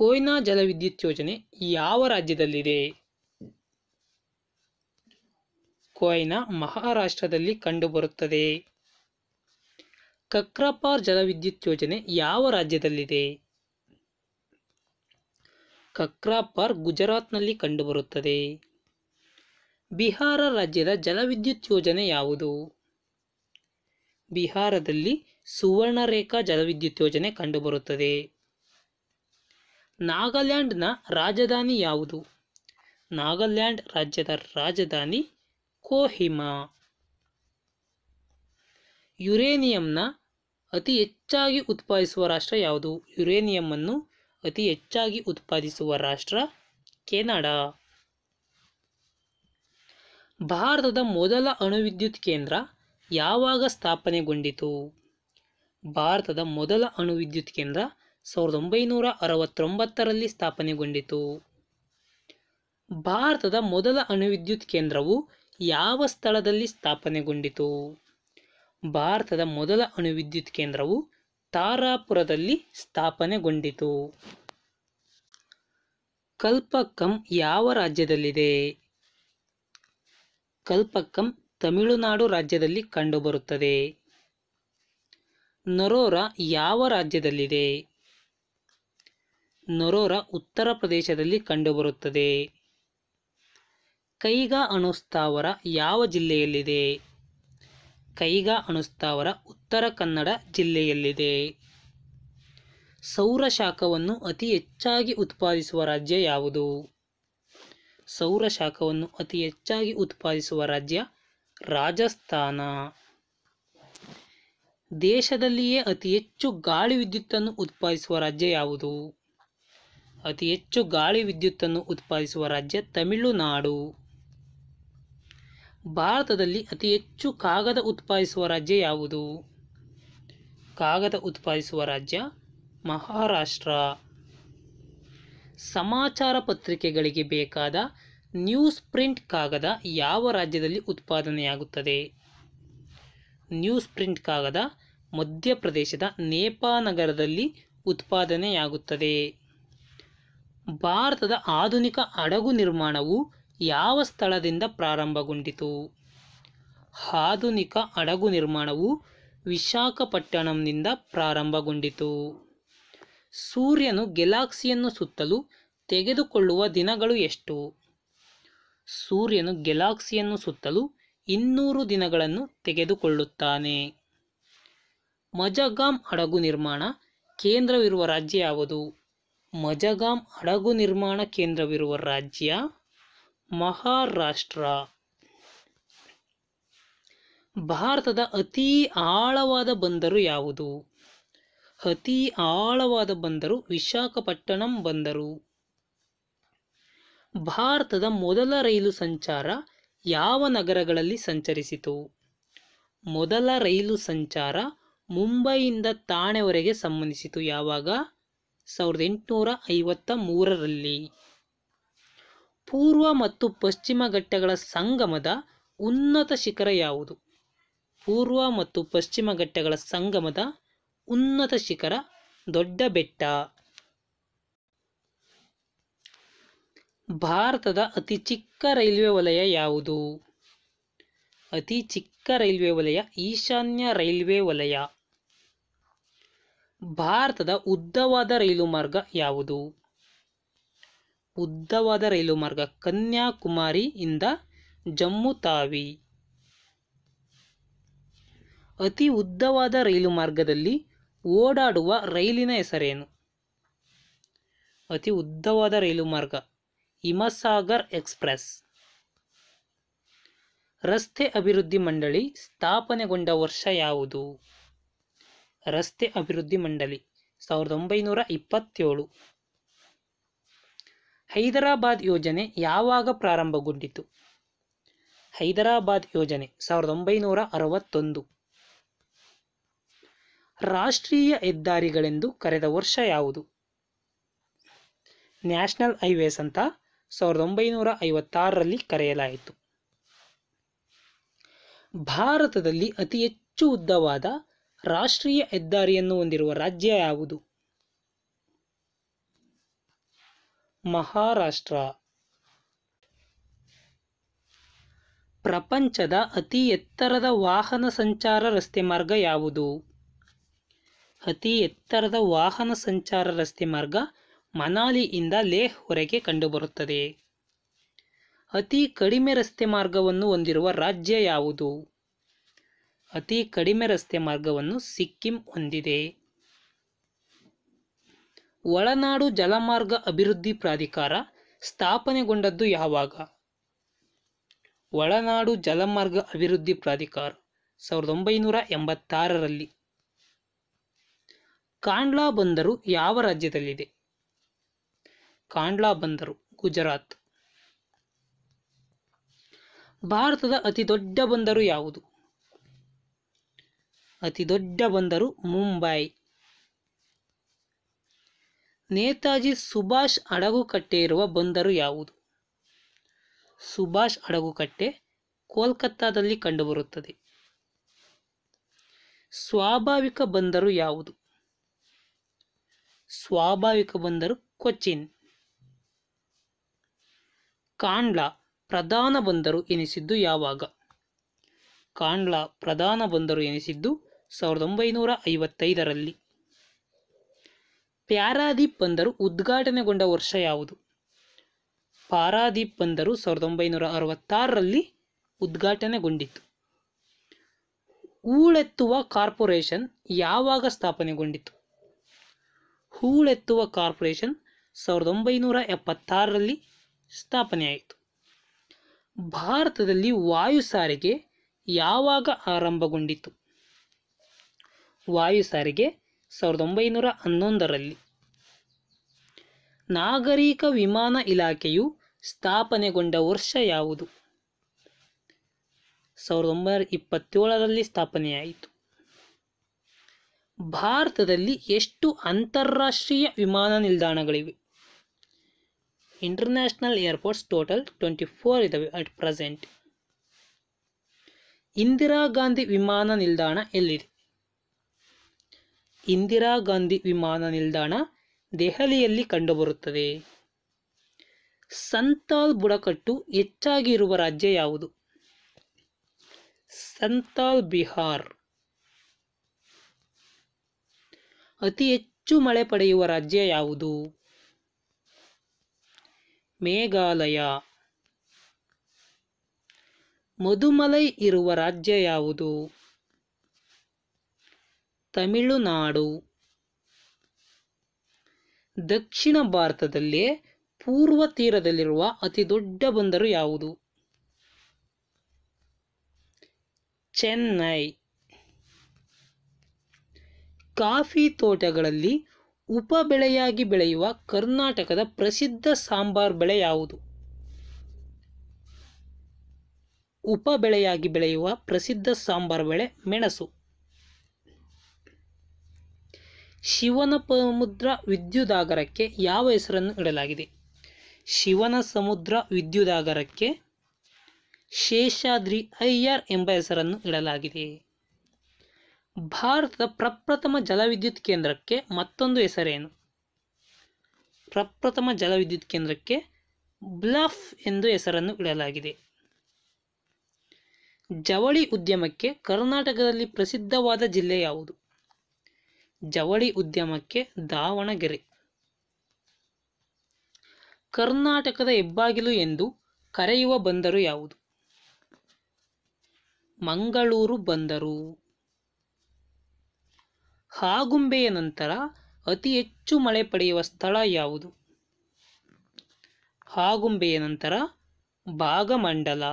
ಕೊಯ್ನಾ ಜಲವಿದ್ಯುತ್ ಯೋಜನೆ ಯಾವ ರಾಜ್ಯದಲ್ಲಿದೆ ಕೊಯ್ನಾ ಮಹಾರಾಷ್ಟ್ರದಲ್ಲಿ ಕಂಡುಬರುತ್ತದೆ ಕಕ್ರಪಾರ್ ಜಲವಿದ್ಯುತ್ ಯೋಜನೆ ಯಾವ ರಾಜ್ಯದಲ್ಲಿದೆ ಕಕ್ರಾ ಪಾರ್ಕ್ ಗುಜರಾತ್ನಲ್ಲಿ ಕಂಡುಬರುತ್ತದೆ ಬಿಹಾರ ರಾಜ್ಯದ ಜಲವಿದ್ಯುತ್ ಯೋಜನೆ ಯಾವುದು ಬಿಹಾರದಲ್ಲಿ ಸುವರ್ಣರೇಖಾ ಜಲವಿದ್ಯುತ್ ಯೋಜನೆ ಕಂಡುಬರುತ್ತದೆ ನಾಗಾಲ್ಯಾಂಡ್ನ ರಾಜಧಾನಿ ಯಾವುದು ನಾಗಾಲ್ಯಾಂಡ್ ರಾಜ್ಯದ ರಾಜಧಾನಿ ಕೋಹಿಮಾ ಯುರೇನಿಯಂನ ಅತಿ ಹೆಚ್ಚಾಗಿ ಉತ್ಪಾದಿಸುವ ರಾಷ್ಟ್ರ ಯಾವುದು ಯುರೇನಿಯಂ ಅನ್ನು ಅತಿ ಹೆಚ್ಚಾಗಿ ಉತ್ಪಾದಿಸುವ ರಾಷ್ಟ್ರ ಕೆನಡಾ ಭಾರತದ ಮೊದಲ ಅಣುವಿದ್ಯುತ್ ಕೇಂದ್ರ ಯಾವಾಗ ಸ್ಥಾಪನೆಗೊಂಡಿತು ಭಾರತದ ಮೊದಲ ಅಣುವಿದ್ಯುತ್ ಕೇಂದ್ರ ಸಾವಿರದ ಒಂಬೈನೂರ ಅರವತ್ತೊಂಬತ್ತರಲ್ಲಿ ಸ್ಥಾಪನೆಗೊಂಡಿತು ಭಾರತದ ಮೊದಲ ಅಣುವಿದ್ಯುತ್ ಕೇಂದ್ರವು ಯಾವ ಸ್ಥಳದಲ್ಲಿ ಸ್ಥಾಪನೆಗೊಂಡಿತು ಭಾರತದ ಮೊದಲ ಅಣುವಿದ್ಯುತ್ ಕೇಂದ್ರವು ತಾರಾಪುರದಲ್ಲಿ ಸ್ಥಾಪನೆಗೊಂಡಿತು ಕಲ್ಪಕ್ಕಂ ಯಾವ ರಾಜ್ಯದಲ್ಲಿದೆ ಕಲ್ಪಕ್ಕಂ ತಮಿಳುನಾಡು ರಾಜ್ಯದಲ್ಲಿ ಕಂಡುಬರುತ್ತದೆ ನರೋರ ಯಾವ ರಾಜ್ಯದಲ್ಲಿದೆ ನರೋರ ಉತ್ತರ ಪ್ರದೇಶದಲ್ಲಿ ಕಂಡುಬರುತ್ತದೆ ಕೈಗಾ ಅಣುಸ್ಥಾವರ ಯಾವ ಜಿಲ್ಲೆಯಲ್ಲಿದೆ ಕೈಗಾ ಅಣುಸ್ಥಾವರ ಉತ್ತರ ಕನ್ನಡ ಜಿಲ್ಲೆಯಲ್ಲಿದೆ ಸೌರಶಾಖವನ್ನು ಅತಿ ಹೆಚ್ಚಾಗಿ ಉತ್ಪಾದಿಸುವ ರಾಜ್ಯ ಯಾವುದು ಸೌರಶಾಖವನ್ನು ಅತಿ ಹೆಚ್ಚಾಗಿ ಉತ್ಪಾದಿಸುವ ರಾಜ್ಯ ರಾಜಸ್ಥಾನ ದೇಶದಲ್ಲಿಯೇ ಅತಿ ಹೆಚ್ಚು ಗಾಳಿ ವಿದ್ಯುತ್ತನ್ನು ಉತ್ಪಾದಿಸುವ ರಾಜ್ಯ ಯಾವುದು ಅತಿ ಹೆಚ್ಚು ಗಾಳಿ ವಿದ್ಯುತ್ತನ್ನು ಉತ್ಪಾದಿಸುವ ರಾಜ್ಯ ತಮಿಳುನಾಡು ಭಾರತದಲ್ಲಿ ಅತಿ ಹೆಚ್ಚು ಕಾಗದ ಉತ್ಪಾದಿಸುವ ರಾಜ್ಯ ಯಾವುದು ಕಾಗದ ಉತ್ಪಾದಿಸುವ ರಾಜ್ಯ ಮಹಾರಾಷ್ಟ್ರ ಸಮಾಚಾರ ಪತ್ರಿಕೆಗಳಿಗೆ ಬೇಕಾದ ನ್ಯೂಸ್ ಪ್ರಿಂಟ್ ಕಾಗದ ಯಾವ ರಾಜ್ಯದಲ್ಲಿ ಉತ್ಪಾದನೆಯಾಗುತ್ತದೆ ನ್ಯೂಸ್ ಪ್ರಿಂಟ್ ಕಾಗದ ಮಧ್ಯಪ್ರದೇಶದ ನೇಪಾನಗರದಲ್ಲಿ ಉತ್ಪಾದನೆಯಾಗುತ್ತದೆ ಭಾರತದ ಆಧುನಿಕ ಹಡಗು ನಿರ್ಮಾಣವು ಯಾವ ಸ್ಥಳದಿಂದ ಪ್ರಾರಂಭಗೊಂಡಿತು ಆಧುನಿಕ ಹಡಗು ನಿರ್ಮಾಣವು ವಿಶಾಖಪಟ್ಟಣಂನಿಂದ ಪ್ರಾರಂಭಗೊಂಡಿತು ಸೂರ್ಯನು ಗೆಲಾಕ್ಸಿಯನ್ನು ಸುತ್ತಲು ತೆಗೆದುಕೊಳ್ಳುವ ದಿನಗಳು ಎಷ್ಟು ಸೂರ್ಯನು ಗೆಲಾಕ್ಸಿಯನ್ನು ಸುತ್ತಲು ಇನ್ನೂರು ದಿನಗಳನ್ನು ತೆಗೆದುಕೊಳ್ಳುತ್ತಾನೆ ಮಜಗಾಮ್ ಹಡಗು ನಿರ್ಮಾಣ ಕೇಂದ್ರವಿರುವ ರಾಜ್ಯ ಯಾವುದು ಮಜಗಾಮ್ ಹಡಗು ನಿರ್ಮಾಣ ಕೇಂದ್ರವಿರುವ ರಾಜ್ಯ ಮಹಾರಾಷ್ಟ್ರ ಭಾರತದ ಅತಿ ಆಳವಾದ ಬಂದರು ಯಾವುದು ಅತಿ ಆಳವಾದ ಬಂದರು ವಿಶಾಖಪಟ್ಟಣಂ ಬಂದರು ಭಾರತದ ಮೊದಲ ರೈಲು ಸಂಚಾರ ಯಾವ ನಗರಗಳಲ್ಲಿ ಸಂಚರಿಸಿತು ಮೊದಲ ರೈಲು ಸಂಚಾರ ಮುಂಬೈಯಿಂದ ತಾಣೆವರೆಗೆ ಸಂಬಂಧಿಸಿತು ಯಾವಾಗ ಸಾವಿರದ ಎಂಟುನೂರ ಐವತ್ತ ಮೂರರಲ್ಲಿ ಪೂರ್ವ ಮತ್ತು ಪಶ್ಚಿಮ ಘಟ್ಟಗಳ ಸಂಗಮದ ಉನ್ನತ ಶಿಖರ ಯಾವುದು ಪೂರ್ವ ಮತ್ತು ಪಶ್ಚಿಮ ಘಟ್ಟಗಳ ಸಂಗಮದ ಉನ್ನತ ಶಿಖರ ದೊಡ್ಡ ಬೆಟ್ಟ ಭಾರತದ ಅತಿ ಚಿಕ್ಕ ರೈಲ್ವೆ ವಲಯ ಯಾವುದು ಅತಿ ಚಿಕ್ಕ ರೈಲ್ವೆ ವಲಯ ಈಶಾನ್ಯ ರೈಲ್ವೆ ವಲಯ ಭಾರತದ ಉದ್ದವಾದ ರೈಲು ಮಾರ್ಗ ಯಾವುದು ಉದ್ದವಾದ ರೈಲು ಮಾರ್ಗ ಕನ್ಯಾಕುಮಾರಿಯಿಂದ ಜಮ್ಮು ತಾವಿ ಅತಿ ಉದ್ದವಾದ ರೈಲು ಮಾರ್ಗದಲ್ಲಿ ಓಡಾಡುವ ರೈಲಿನ ಹೆಸರೇನು ಅತಿ ಉದ್ದವಾದ ರೈಲು ಮಾರ್ಗ ಹಿಮಸಾಗರ್ ಎಕ್ಸ್ಪ್ರೆಸ್ ರಸ್ತೆ ಅಭಿವೃದ್ಧಿ ಮಂಡಳಿ ಸ್ಥಾಪನೆಗೊಂಡ ವರ್ಷ ಯಾವುದು ರಸ್ತೆ ಅಭಿವೃದ್ಧಿ ಮಂಡಳಿ ಸಾವಿರದ ಒಂಬೈನೂರ ಇಪ್ಪತ್ತೇಳು ಹೈದರಾಬಾದ್ ಯೋಜನೆ ಯಾವಾಗ ಪ್ರಾರಂಭಗೊಂಡಿತು ಹೈದರಾಬಾದ್ ಯೋಜನೆ ಸಾವಿರದ ಒಂಬೈನೂರ ಅರವತ್ತೊಂದು ರಾಷ್ಟ್ರೀಯ ಹೆದ್ದಾರಿಗಳೆಂದು ಕರೆದ ವರ್ಷ ಯಾವುದು ನ್ಯಾಷನಲ್ ಹೈವೇಸ್ ಅಂತ ಸಾವಿರದ ಒಂಬೈನೂರ ಐವತ್ತಾರರಲ್ಲಿ ಕರೆಯಲಾಯಿತು ಭಾರತದಲ್ಲಿ ಅತಿ ಹೆಚ್ಚು ಉದ್ದವಾದ ರಾಷ್ಟ್ರೀಯ ಹೆದ್ದಾರಿಯನ್ನು ಹೊಂದಿರುವ ರಾಜ್ಯ ಯಾವುದು ಮಹಾರಾಷ್ಟ್ರ ಪ್ರಪಂಚದ ಅತಿ ಎತ್ತರದ ವಾಹನ ಸಂಚಾರ ರಸ್ತೆ ಮಾರ್ಗ ಯಾವುದು ಅತಿ ಎತ್ತರದ ವಾಹನ ಸಂಚಾರ ರಸ್ತೆ ಮಾರ್ಗ ಮನಾಲಿಯಿಂದ ಲೇಹ್ವರೆಗೆ ಕಂಡುಬರುತ್ತದೆ ಅತಿ ಕಡಿಮೆ ರಸ್ತೆ ಮಾರ್ಗವನ್ನು ಹೊಂದಿರುವ ರಾಜ್ಯ ಯಾವುದು ಅತಿ ಕಡಿಮೆ ರಸ್ತೆ ಮಾರ್ಗವನ್ನು ಸಿಕ್ಕಿಂ ಹೊಂದಿದೆ ಒಳನಾಡು ಜಲಮಾರ್ಗ ಅಭಿವೃದ್ಧಿ ಪ್ರಾಧಿಕಾರ ಸ್ಥಾಪನೆಗೊಂಡದ್ದು ಯಾವಾಗ ಒಳನಾಡು ಜಲಮಾರ್ಗ ಅಭಿವೃದ್ಧಿ ಪ್ರಾಧಿಕಾರ ಸಾವಿರದ ಒಂಬೈನೂರ ಎಂಬತ್ತಾರರಲ್ಲಿ ಕಾಂಡ್ಲಾ ಬಂದರು ಯಾವ ರಾಜ್ಯದಲ್ಲಿದೆ ಕಾಂಡ್ಲಾ ಬಂದರು ಗುಜರಾತ್ ಭಾರತದ ಅತಿ ದೊಡ್ಡ ಬಂದರು ಯಾವುದು ಅತಿ ದೊಡ್ಡ ಬಂದರು ಮುಂಬೈ ನೇತಾಜಿ ಸುಭಾಷ್ ಅಡಗುಕಟ್ಟೆ ಇರುವ ಬಂದರು ಯಾವುದು ಸುಭಾಷ್ ಅಡಗುಕಟ್ಟೆ ಕೋಲ್ಕತ್ತಾದಲ್ಲಿ ಕಂಡುಬರುತ್ತದೆ ಸ್ವಾಭಾವಿಕ ಬಂದರು ಯಾವುದು ಸ್ವಾಭಾವಿಕ ಬಂದರು ಕೊಚ್ಚಿನ್ ಕಾಂಡ್ಲಾ ಪ್ರಧಾನ ಬಂದರು ಎನಿಸಿದ್ದು ಯಾವಾಗ ಕಾಂಡ್ಲಾ ಪ್ರಧಾನ ಬಂದರು ಎನಿಸಿದ್ದು ಸಾವಿರದ ಒಂಬೈನೂರ ಐವತ್ತೈದರಲ್ಲಿ ಪ್ಯಾರಾದೀಪ್ ಬಂದರು ಉದ್ಘಾಟನೆಗೊಂಡ ವರ್ಷ ಯಾವುದು ಪಾರಾದೀಪ್ ಬಂದರು ಸಾವಿರದ ಒಂಬೈನೂರ ಅರವತ್ತಾರರಲ್ಲಿ ಉದ್ಘಾಟನೆಗೊಂಡಿತು ಊಳೆತ್ತುವ ಕಾರ್ಪೊರೇಷನ್ ಯಾವಾಗ ಸ್ಥಾಪನೆಗೊಂಡಿತು ಹೂಳೆತ್ತುವ ಕಾರ್ಪೊರೇಷನ್ ಸಾವಿರದ ಒಂಬೈನೂರ ಎಪ್ಪತ್ತಾರರಲ್ಲಿ ಸ್ಥಾಪನೆಯಾಯಿತು ಭಾರತದಲ್ಲಿ ವಾಯು ಸಾರಿಗೆ ಯಾವಾಗ ಆರಂಭಗೊಂಡಿತು ವಾಯು ಸಾರಿಗೆ ಸಾವಿರದ ಒಂಬೈನೂರ ಹನ್ನೊಂದರಲ್ಲಿ ನಾಗರಿಕ ವಿಮಾನ ಇಲಾಖೆಯು ಸ್ಥಾಪನೆಗೊಂಡ ವರ್ಷ ಯಾವುದು ಸಾವಿರದ ಒಂಬೈನೂರ ಇಪ್ಪತ್ತೇಳರಲ್ಲಿ ಸ್ಥಾಪನೆಯಾಯಿತು ಭಾರತದಲ್ಲಿ ಎಷ್ಟು ಅಂತಾರಾಷ್ಟ್ರೀಯ ವಿಮಾನ ನಿಲ್ದಾಣಗಳಿವೆ international airports total twenty four ಇದ್ದಾವೆ ಅಟ್ ಪ್ರೆಸೆಂಟ್ ಇಂದಿರಾ ಗಾಂಧಿ ವಿಮಾನ ನಿಲ್ದಾಣ ಎಲ್ಲಿದೆ ಇಂದಿರಾ ಗಾಂಧಿ ವಿಮಾನ ನಿಲ್ದಾಣ ದೆಹಲಿಯಲ್ಲಿ ಕಂಡುಬರುತ್ತದೆ ಸಂತಾಲ್ ಬುಡಕಟ್ಟು ಹೆಚ್ಚಾಗಿ ಇರುವ ರಾಜ್ಯ ಯಾವುದು ಸಂತಾಲ್ ಬಿಹಾರ್ ಅತಿ ಹೆಚ್ಚು ಮಳೆ ಪಡೆಯುವ ರಾಜ್ಯ ಯಾವುದು ಮೇಘಾಲಯ ಮಧುಮಲೈ ಇರುವ ರಾಜ್ಯ ಯಾವುದು ತಮಿಳುನಾಡು ದಕ್ಷಿಣ ಭಾರತದಲ್ಲಿ ಪೂರ್ವ ತೀರದಲ್ಲಿರುವ ಅತಿ ದೊಡ್ಡ ಬಂದರು ಯಾವುದು ಚೆನ್ನೈ ಕಾಫಿ ತೋಟಗಳಲ್ಲಿ ಉಪ ಬೆಳೆಯಾಗಿ ಬೆಳೆಯುವ ಕರ್ನಾಟಕದ ಪ್ರಸಿದ್ಧ ಸಾಂಬಾರ್ ಬೆಳೆ ಯಾವುದು ಉಪಬೆಳೆಯಾಗಿ ಬೆಳೆಯುವ ಪ್ರಸಿದ್ಧ ಸಾಂಬಾರ್ ಬೆಳೆ ಮೆಣಸು ಶಿವನ ಸಮುದ್ರ ವಿದ್ಯುದಾಗರಕ್ಕೆ ಯಾವ ಹೆಸರನ್ನು ಇಡಲಾಗಿದೆ ಶಿವನ ಸಮುದ್ರ ವಿದ್ಯುದಾಗರಕ್ಕೆ ಶೇಷಾದ್ರಿ ಅಯ್ಯರ್ ಎಂಬ ಹೆಸರನ್ನು ಇಡಲಾಗಿದೆ ಭಾರತದ ಪ್ರಪ್ರಥಮ ಜಲವಿದ್ಯುತ್ ಕೇಂದ್ರಕ್ಕೆ ಮತ್ತೊಂದು ಹೆಸರೇನು ಪ್ರಪ್ರಥಮ ಜಲವಿದ್ಯುತ್ ಕೇಂದ್ರಕ್ಕೆ ಬ್ಲಫ್ ಎಂದು ಹೆಸರನ್ನು ಇಡಲಾಗಿದೆ ಜವಳಿ ಉದ್ಯಮಕ್ಕೆ ಕರ್ನಾಟಕದಲ್ಲಿ ಪ್ರಸಿದ್ಧವಾದ ಜಿಲ್ಲೆ ಯಾವುದು ಜವಳಿ ಉದ್ಯಮಕ್ಕೆ ದಾವಣಗೆರೆ ಕರ್ನಾಟಕದ ಹೆಬ್ಬಾಗಿಲು ಎಂದು ಕರೆಯುವ ಬಂದರು ಯಾವುದು ಮಂಗಳೂರು ಬಂದರು ಆಗುಂಬೆಯ ನಂತರ ಅತಿ ಹೆಚ್ಚು ಮಳೆ ಪಡೆಯುವ ಸ್ಥಳ ಯಾವುದು ಆಗುಂಬೆಯ ನಂತರ ಭಾಗಮಂಡಲ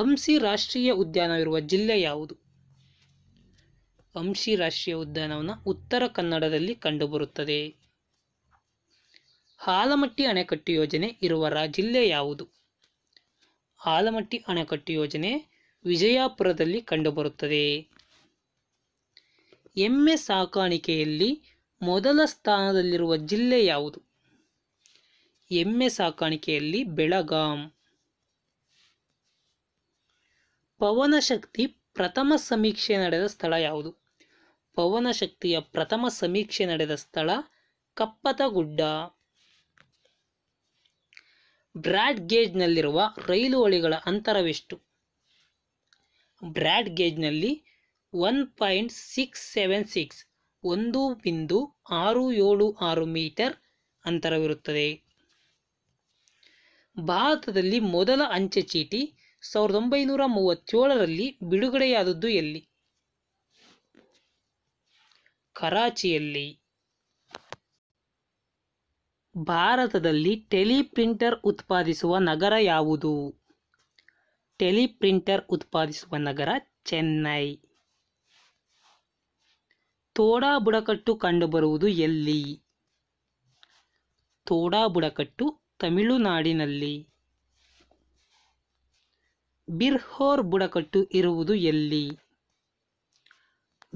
ಅಂಶಿ ರಾಷ್ಟ್ರೀಯ ಉದ್ಯಾನವಿರುವ ಜಿಲ್ಲೆ ಯಾವುದು ಅಂಶಿ ರಾಷ್ಟ್ರೀಯ ಉದ್ಯಾನವನ ಉತ್ತರ ಕನ್ನಡದಲ್ಲಿ ಕಂಡುಬರುತ್ತದೆ ಆಲಮಟ್ಟಿ ಅಣೆಕಟ್ಟು ಯೋಜನೆ ಇರುವ ಜಿಲ್ಲೆ ಯಾವುದು ಆಲಮಟ್ಟಿ ಅಣೆಕಟ್ಟು ಯೋಜನೆ ವಿಜಯಪುರದಲ್ಲಿ ಕಂಡುಬರುತ್ತದೆ ಎಮ್ಮೆ ಸಾಕಾಣಿಕೆಯಲ್ಲಿ ಮೊದಲ ಸ್ಥಾನದಲ್ಲಿರುವ ಜಿಲ್ಲೆ ಯಾವುದು ಎಮ್ಮೆ ಸಾಕಾಣಿಕೆಯಲ್ಲಿ ಬೆಳಗಾಂ ಪವನಶಕ್ತಿ ಪ್ರಥಮ ಸಮೀಕ್ಷೆ ನಡೆದ ಸ್ಥಳ ಯಾವುದು ಪವನಶಕ್ತಿಯ ಪ್ರಥಮ ಸಮೀಕ್ಷೆ ನಡೆದ ಸ್ಥಳ ಕಪ್ಪತಗುಡ್ಡ ಬ್ರಾಡ್ ಗೇಜ್ನಲ್ಲಿರುವ ರೈಲು ಹಳಿಗಳ ಅಂತರವೆಷ್ಟು ಬ್ರಾಡ್ ಗೇಜ್ನಲ್ಲಿ one point six seven six ಒಂದು ಬಿಂದು ಆರು ಏಳು ಆರು ಮೀಟರ್ ಅಂತರವಿರುತ್ತದೆ ಭಾರತದಲ್ಲಿ ಮೊದಲ ಅಂಚೆ ಚೀಟಿ ಸಾವಿರದ ಒಂಬೈನೂರ ಮೂವತ್ತೇಳರಲ್ಲಿ ಬಿಡುಗಡೆಯಾದದ್ದು ಎಲ್ಲಿ ಕರಾಚಿಯಲ್ಲಿ ಭಾರತದಲ್ಲಿ ಟೆಲಿಪ್ರಿಂಟರ್ ಉತ್ಪಾದಿಸುವ ನಗರ ಯಾವುದು ಟೆಲಿಪ್ರಿಂಟರ್ ಉತ್ಪಾದಿಸುವ ನಗರ ಚೆನ್ನೈ ತೋಡಾ ಬುಡಕಟ್ಟು ಕಂಡುಬರುವುದು ಎಲ್ಲಿ ತೋಡಾ ಬುಡಕಟ್ಟು ತಮಿಳುನಾಡಿನಲ್ಲಿ ಬಿರ್ಹೋರ್ ಬುಡಕಟ್ಟು ಇರುವುದು ಎಲ್ಲಿ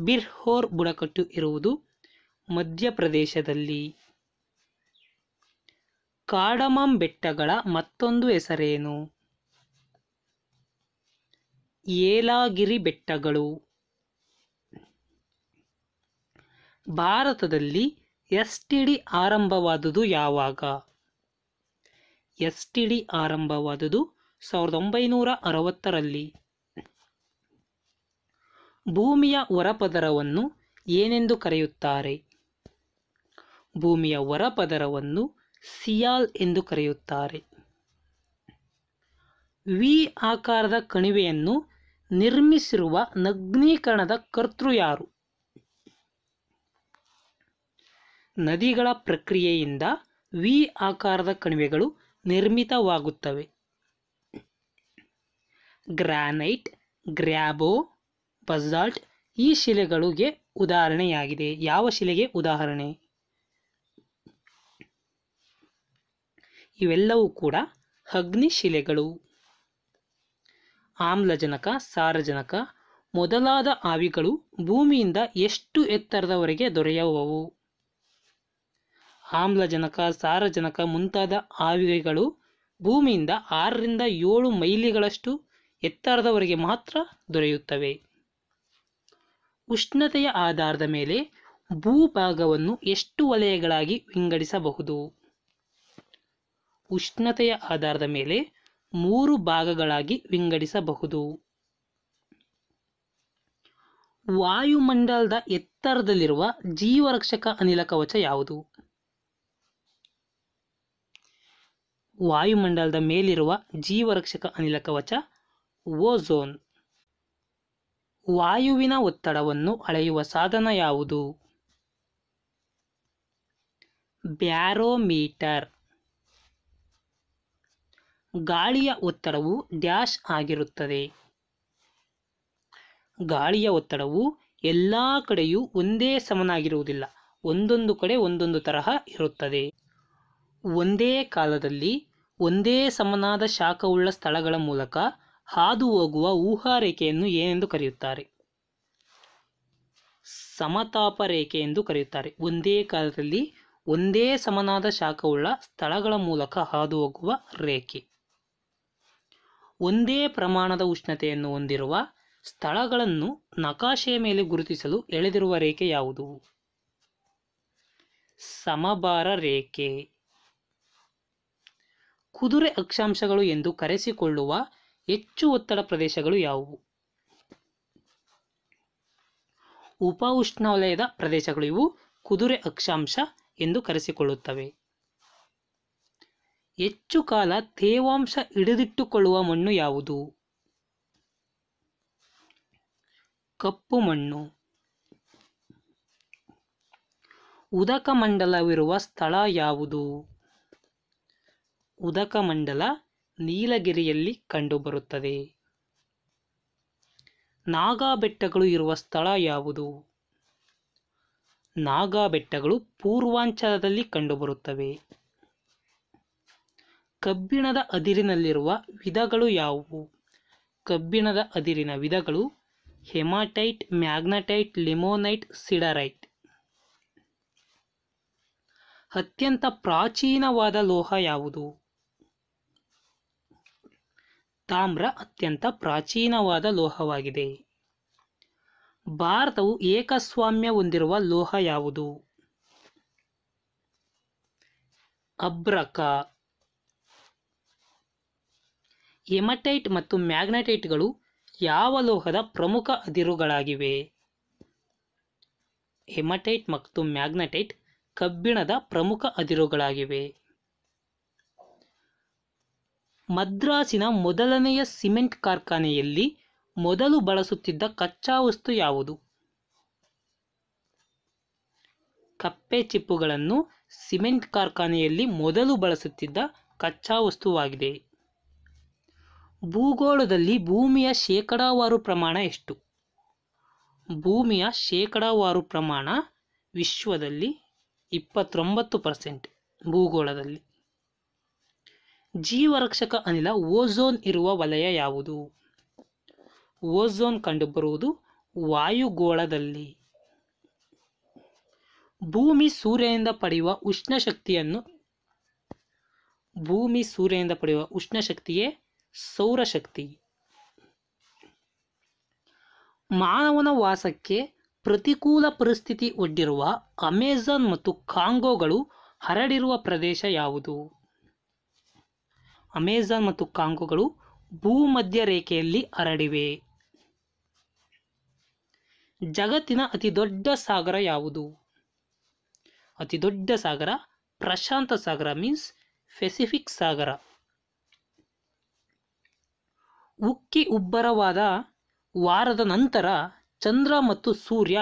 ಬಿರ್ಹೋರ್ ಬುಡಕಟ್ಟು ಇರುವುದು ಮಧ್ಯಪ್ರದೇಶದಲ್ಲಿ ಕಾಡಮಂ ಬೆಟ್ಟಗಳ ಮತ್ತೊಂದು ಹೆಸರೇನು ಏಲಾಗಿರಿ ಬೆಟ್ಟಗಳು ಭಾರತದಲ್ಲಿ ಎಸ್ ಟಿ ಡಿ ಆರಂಭವಾದುದು ಯಾವಾಗ ಎಸ್ ಟಿ ಡಿ ಆರಂಭವಾದುದು ಸಾವಿರದ ಒಂಬೈನೂರ ಅರವತ್ತರಲ್ಲಿ ಭೂಮಿಯ ಹೊರಪದರವನ್ನು ಏನೆಂದು ಕರೆಯುತ್ತಾರೆ ಭೂಮಿಯ ಹೊರಪದರವನ್ನು ಸಿಯಾಲ್ ಎಂದು ಕರೆಯುತ್ತಾರೆ ವಿ ಆಕಾರದ ಕಣಿವೆಯನ್ನು ನಿರ್ಮಿಸಿರುವ ನಗ್ನೀಕರಣದ ಕರ್ತೃ ಯಾರು ನದಿಗಳ ಪ್ರಕ್ರಿಯೆಯಿಂದ ವಿ ಆಕಾರದ ಕಣಿವೆಗಳು ನಿರ್ಮಿತವಾಗುತ್ತವೆ ಗ್ರಾನೈಟ್ ಗ್ರ್ಯಾಬೋ ಬಜಾಲ್ಟ್ ಈ ಶಿಲೆಗಳಿಗೆ ಉದಾಹರಣೆಯಾಗಿದೆ ಯಾವ ಶಿಲೆಗೆ ಉದಾಹರಣೆ ಇವೆಲ್ಲವೂ ಕೂಡ ಅಗ್ನಿ ಶಿಲೆಗಳು ಆಮ್ಲಜನಕ ಸಾರಜನಕ ಮೊದಲಾದ ಆವಿಗಳು ಭೂಮಿಯಿಂದ ಎಷ್ಟು ಎತ್ತರದವರೆಗೆ ದೊರೆಯುವವು ಆಮ್ಲಜನಕ ಸಾರಜನಕ ಮುಂತಾದ ಆವಿಗಳು ಭೂಮಿಯಿಂದ ಆರರಿಂದ ಏಳು ಮೈಲಿಗಳಷ್ಟು ಎತ್ತರದವರೆಗೆ ಮಾತ್ರ ದೊರೆಯುತ್ತವೆ ಉಷ್ಣತೆಯ ಆಧಾರದ ಮೇಲೆ ಭೂಭಾಗವನ್ನು ಎಷ್ಟು ವಲಯಗಳಾಗಿ ವಿಂಗಡಿಸಬಹುದು ಉಷ್ಣತೆಯ ಆಧಾರದ ಮೇಲೆ ಮೂರು ಭಾಗಗಳಾಗಿ ವಿಂಗಡಿಸಬಹುದು ವಾಯುಮಂಡಲದ ಎತ್ತರದಲ್ಲಿರುವ ಜೀವರಕ್ಷಕ ಅನಿಲ ಕವಚ ಯಾವುದು ವಾಯುಮಂಡಲದ ಮೇಲಿರುವ ಜೀವರಕ್ಷಕ ಅನಿಲ ಕವಚ ಓಝೋನ್ ವಾಯುವಿನ ಒತ್ತಡವನ್ನು ಅಳೆಯುವ ಸಾಧನ ಯಾವುದು ಬ್ಯಾರೋಮೀಟರ್ ಗಾಳಿಯ ಒತ್ತಡವು ಡ್ಯಾಶ್ ಆಗಿರುತ್ತದೆ ಗಾಳಿಯ ಒತ್ತಡವು ಎಲ್ಲ ಕಡೆಯೂ ಒಂದೇ ಸಮನಾಗಿರುವುದಿಲ್ಲ ಒಂದೊಂದು ಕಡೆ ಒಂದೊಂದು ತರಹ ಇರುತ್ತದೆ ಒಂದೇ ಕಾಲದಲ್ಲಿ ಒಂದೇ ಸಮನಾದ ಶಾಖವುಳ್ಳ ಸ್ಥಳಗಳ ಮೂಲಕ ಹಾದು ಹೋಗುವ ರೇಖೆಯನ್ನು ಏನೆಂದು ಕರೆಯುತ್ತಾರೆ ಸಮತಾಪ ರೇಖೆ ಎಂದು ಕರೆಯುತ್ತಾರೆ ಒಂದೇ ಕಾಲದಲ್ಲಿ ಒಂದೇ ಸಮನಾದ ಶಾಖವುಳ್ಳ ಸ್ಥಳಗಳ ಮೂಲಕ ಹಾದು ಹೋಗುವ ರೇಖೆ ಒಂದೇ ಪ್ರಮಾಣದ ಉಷ್ಣತೆಯನ್ನು ಹೊಂದಿರುವ ಸ್ಥಳಗಳನ್ನು ನಕಾಶೆಯ ಮೇಲೆ ಗುರುತಿಸಲು ಎಳೆದಿರುವ ರೇಖೆ ಯಾವುದು ಸಮಬಾರ ರೇಖೆ ಕುದುರೆ ಅಕ್ಷಾಂಶಗಳು ಎಂದು ಕರೆಸಿಕೊಳ್ಳುವ ಹೆಚ್ಚು ಒತ್ತಡ ಪ್ರದೇಶಗಳು ಯಾವುವು ಉಪ ಉಷ್ಣವಲಯದ ಪ್ರದೇಶಗಳು ಇವು ಕುದುರೆ ಅಕ್ಷಾಂಶ ಎಂದು ಕರೆಸಿಕೊಳ್ಳುತ್ತವೆ ಹೆಚ್ಚು ಕಾಲ ತೇವಾಂಶ ಹಿಡಿದಿಟ್ಟುಕೊಳ್ಳುವ ಮಣ್ಣು ಯಾವುದು ಕಪ್ಪು ಮಣ್ಣು ಉದಕ ಮಂಡಲವಿರುವ ಸ್ಥಳ ಯಾವುದು ಉದಕಮಂಡಲ ನೀಲಗಿರಿಯಲ್ಲಿ ಕಂಡುಬರುತ್ತದೆ ನಾಗಾಬೆಟ್ಟಗಳು ಇರುವ ಸ್ಥಳ ಯಾವುದು ನಾಗಾಬೆಟ್ಟಗಳು ಪೂರ್ವಾಂಚಲದಲ್ಲಿ ಕಂಡುಬರುತ್ತವೆ ಕಬ್ಬಿಣದ ಅದಿರಿನಲ್ಲಿರುವ ವಿಧಗಳು ಯಾವುವು ಕಬ್ಬಿಣದ ಅದಿರಿನ ವಿಧಗಳು ಹೆಮಾಟೈಟ್ ಮ್ಯಾಗ್ನಟೈಟ್ ಲಿಮೋನೈಟ್ ಸಿಡರೈಟ್ ಅತ್ಯಂತ ಪ್ರಾಚೀನವಾದ ಲೋಹ ಯಾವುದು ತಾಮ್ರ ಅತ್ಯಂತ ಪ್ರಾಚೀನವಾದ ಲೋಹವಾಗಿದೆ ಭಾರತವು ಏಕಸ್ವಾಮ್ಯ ಹೊಂದಿರುವ ಲೋಹ ಯಾವುದು ಅಬ್ರಕ ಎಮಟೈಟ್ ಮತ್ತು ಮ್ಯಾಗ್ನೆಟೈಟ್ಗಳು ಯಾವ ಲೋಹದ ಪ್ರಮುಖ ಅದಿರುಗಳಾಗಿವೆ ಎಮಟೈಟ್ ಮತ್ತು ಮ್ಯಾಗ್ನೆಟೈಟ್ ಕಬ್ಬಿಣದ ಪ್ರಮುಖ ಅದಿರುಗಳಾಗಿವೆ ಮದ್ರಾಸಿನ ಮೊದಲನೆಯ ಸಿಮೆಂಟ್ ಕಾರ್ಖಾನೆಯಲ್ಲಿ ಮೊದಲು ಬಳಸುತ್ತಿದ್ದ ಕಚ್ಚಾ ವಸ್ತು ಯಾವುದು ಕಪ್ಪೆ ಚಿಪ್ಪುಗಳನ್ನು ಸಿಮೆಂಟ್ ಕಾರ್ಖಾನೆಯಲ್ಲಿ ಮೊದಲು ಬಳಸುತ್ತಿದ್ದ ಕಚ್ಚಾ ವಸ್ತುವಾಗಿದೆ ಭೂಗೋಳದಲ್ಲಿ ಭೂಮಿಯ ಶೇಕಡಾವಾರು ಪ್ರಮಾಣ ಎಷ್ಟು ಭೂಮಿಯ ಶೇಕಡಾವಾರು ಪ್ರಮಾಣ ವಿಶ್ವದಲ್ಲಿ ಇಪ್ಪತ್ತೊಂಬತ್ತು ಪರ್ಸೆಂಟ್ ಭೂಗೋಳದಲ್ಲಿ ಜೀವರಕ್ಷಕ ಅನಿಲ ಓಝೋನ್ ಇರುವ ವಲಯ ಯಾವುದು ಓಝೋನ್ ಕಂಡುಬರುವುದು ವಾಯುಗೋಳದಲ್ಲಿ ಭೂಮಿ ಸೂರ್ಯನಿಂದ ಪಡೆಯುವ ಉಷ್ಣ ಶಕ್ತಿಯನ್ನು ಭೂಮಿ ಸೂರ್ಯನಿಂದ ಪಡೆಯುವ ಉಷ್ಣ ಶಕ್ತಿಯೇ ಸೌರಶಕ್ತಿ ಮಾನವನ ವಾಸಕ್ಕೆ ಪ್ರತಿಕೂಲ ಪರಿಸ್ಥಿತಿ ಒಡ್ಡಿರುವ ಅಮೆಜಾನ್ ಮತ್ತು ಕಾಂಗೋಗಳು ಹರಡಿರುವ ಪ್ರದೇಶ ಯಾವುದು ಅಮೆಜಾನ್ ಮತ್ತು ಕಾಂಗೋಗಳು ಭೂಮಧ್ಯ ರೇಖೆಯಲ್ಲಿ ಹರಡಿವೆ ಜಗತ್ತಿನ ಅತಿ ದೊಡ್ಡ ಸಾಗರ ಯಾವುದು ಅತಿ ದೊಡ್ಡ ಸಾಗರ ಪ್ರಶಾಂತ ಸಾಗರ ಮೀನ್ಸ್ ಪೆಸಿಫಿಕ್ ಸಾಗರ ಉಕ್ಕಿ ಉಬ್ಬರವಾದ ವಾರದ ನಂತರ ಚಂದ್ರ ಮತ್ತು ಸೂರ್ಯ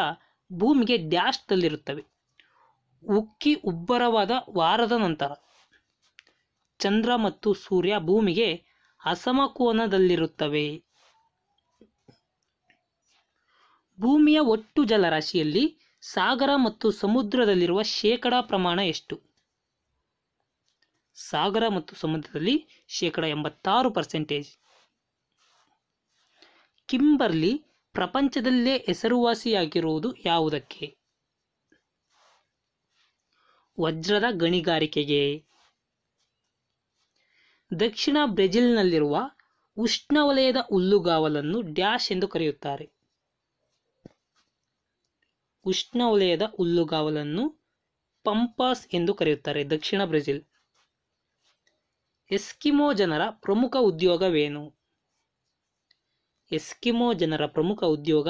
ಭೂಮಿಗೆ ಡ್ಯಾಶ್ನಲ್ಲಿರುತ್ತವೆ ಉಕ್ಕಿ ಉಬ್ಬರವಾದ ವಾರದ ನಂತರ ಚಂದ್ರ ಮತ್ತು ಸೂರ್ಯ ಭೂಮಿಗೆ ಅಸಮಕೋನದಲ್ಲಿರುತ್ತವೆ ಭೂಮಿಯ ಒಟ್ಟು ಜಲರಾಶಿಯಲ್ಲಿ ಸಾಗರ ಮತ್ತು ಸಮುದ್ರದಲ್ಲಿರುವ ಶೇಕಡಾ ಪ್ರಮಾಣ ಎಷ್ಟು ಸಾಗರ ಮತ್ತು ಸಮುದ್ರದಲ್ಲಿ ಶೇಕಡ ಎಂಬತ್ತಾರು ಪರ್ಸೆಂಟೇಜ್ ಕಿಂಬರ್ಲಿ ಪ್ರಪಂಚದಲ್ಲೇ ಹೆಸರುವಾಸಿಯಾಗಿರುವುದು ಯಾವುದಕ್ಕೆ ವಜ್ರದ ಗಣಿಗಾರಿಕೆಗೆ ದಕ್ಷಿಣ ಬ್ರೆಜಿಲ್ನಲ್ಲಿರುವ ಉಷ್ಣವಲಯದ ಹುಲ್ಲುಗಾವಲನ್ನು ಡ್ಯಾಶ್ ಎಂದು ಕರೆಯುತ್ತಾರೆ ಉಷ್ಣವಲಯದ ಹುಲ್ಲುಗಾವಲನ್ನು ಪಂಪಾಸ್ ಎಂದು ಕರೆಯುತ್ತಾರೆ ದಕ್ಷಿಣ ಬ್ರೆಜಿಲ್ ಎಸ್ಕಿಮೋ ಜನರ ಪ್ರಮುಖ ಉದ್ಯೋಗವೇನು ಎಸ್ಕಿಮೋ ಜನರ ಪ್ರಮುಖ ಉದ್ಯೋಗ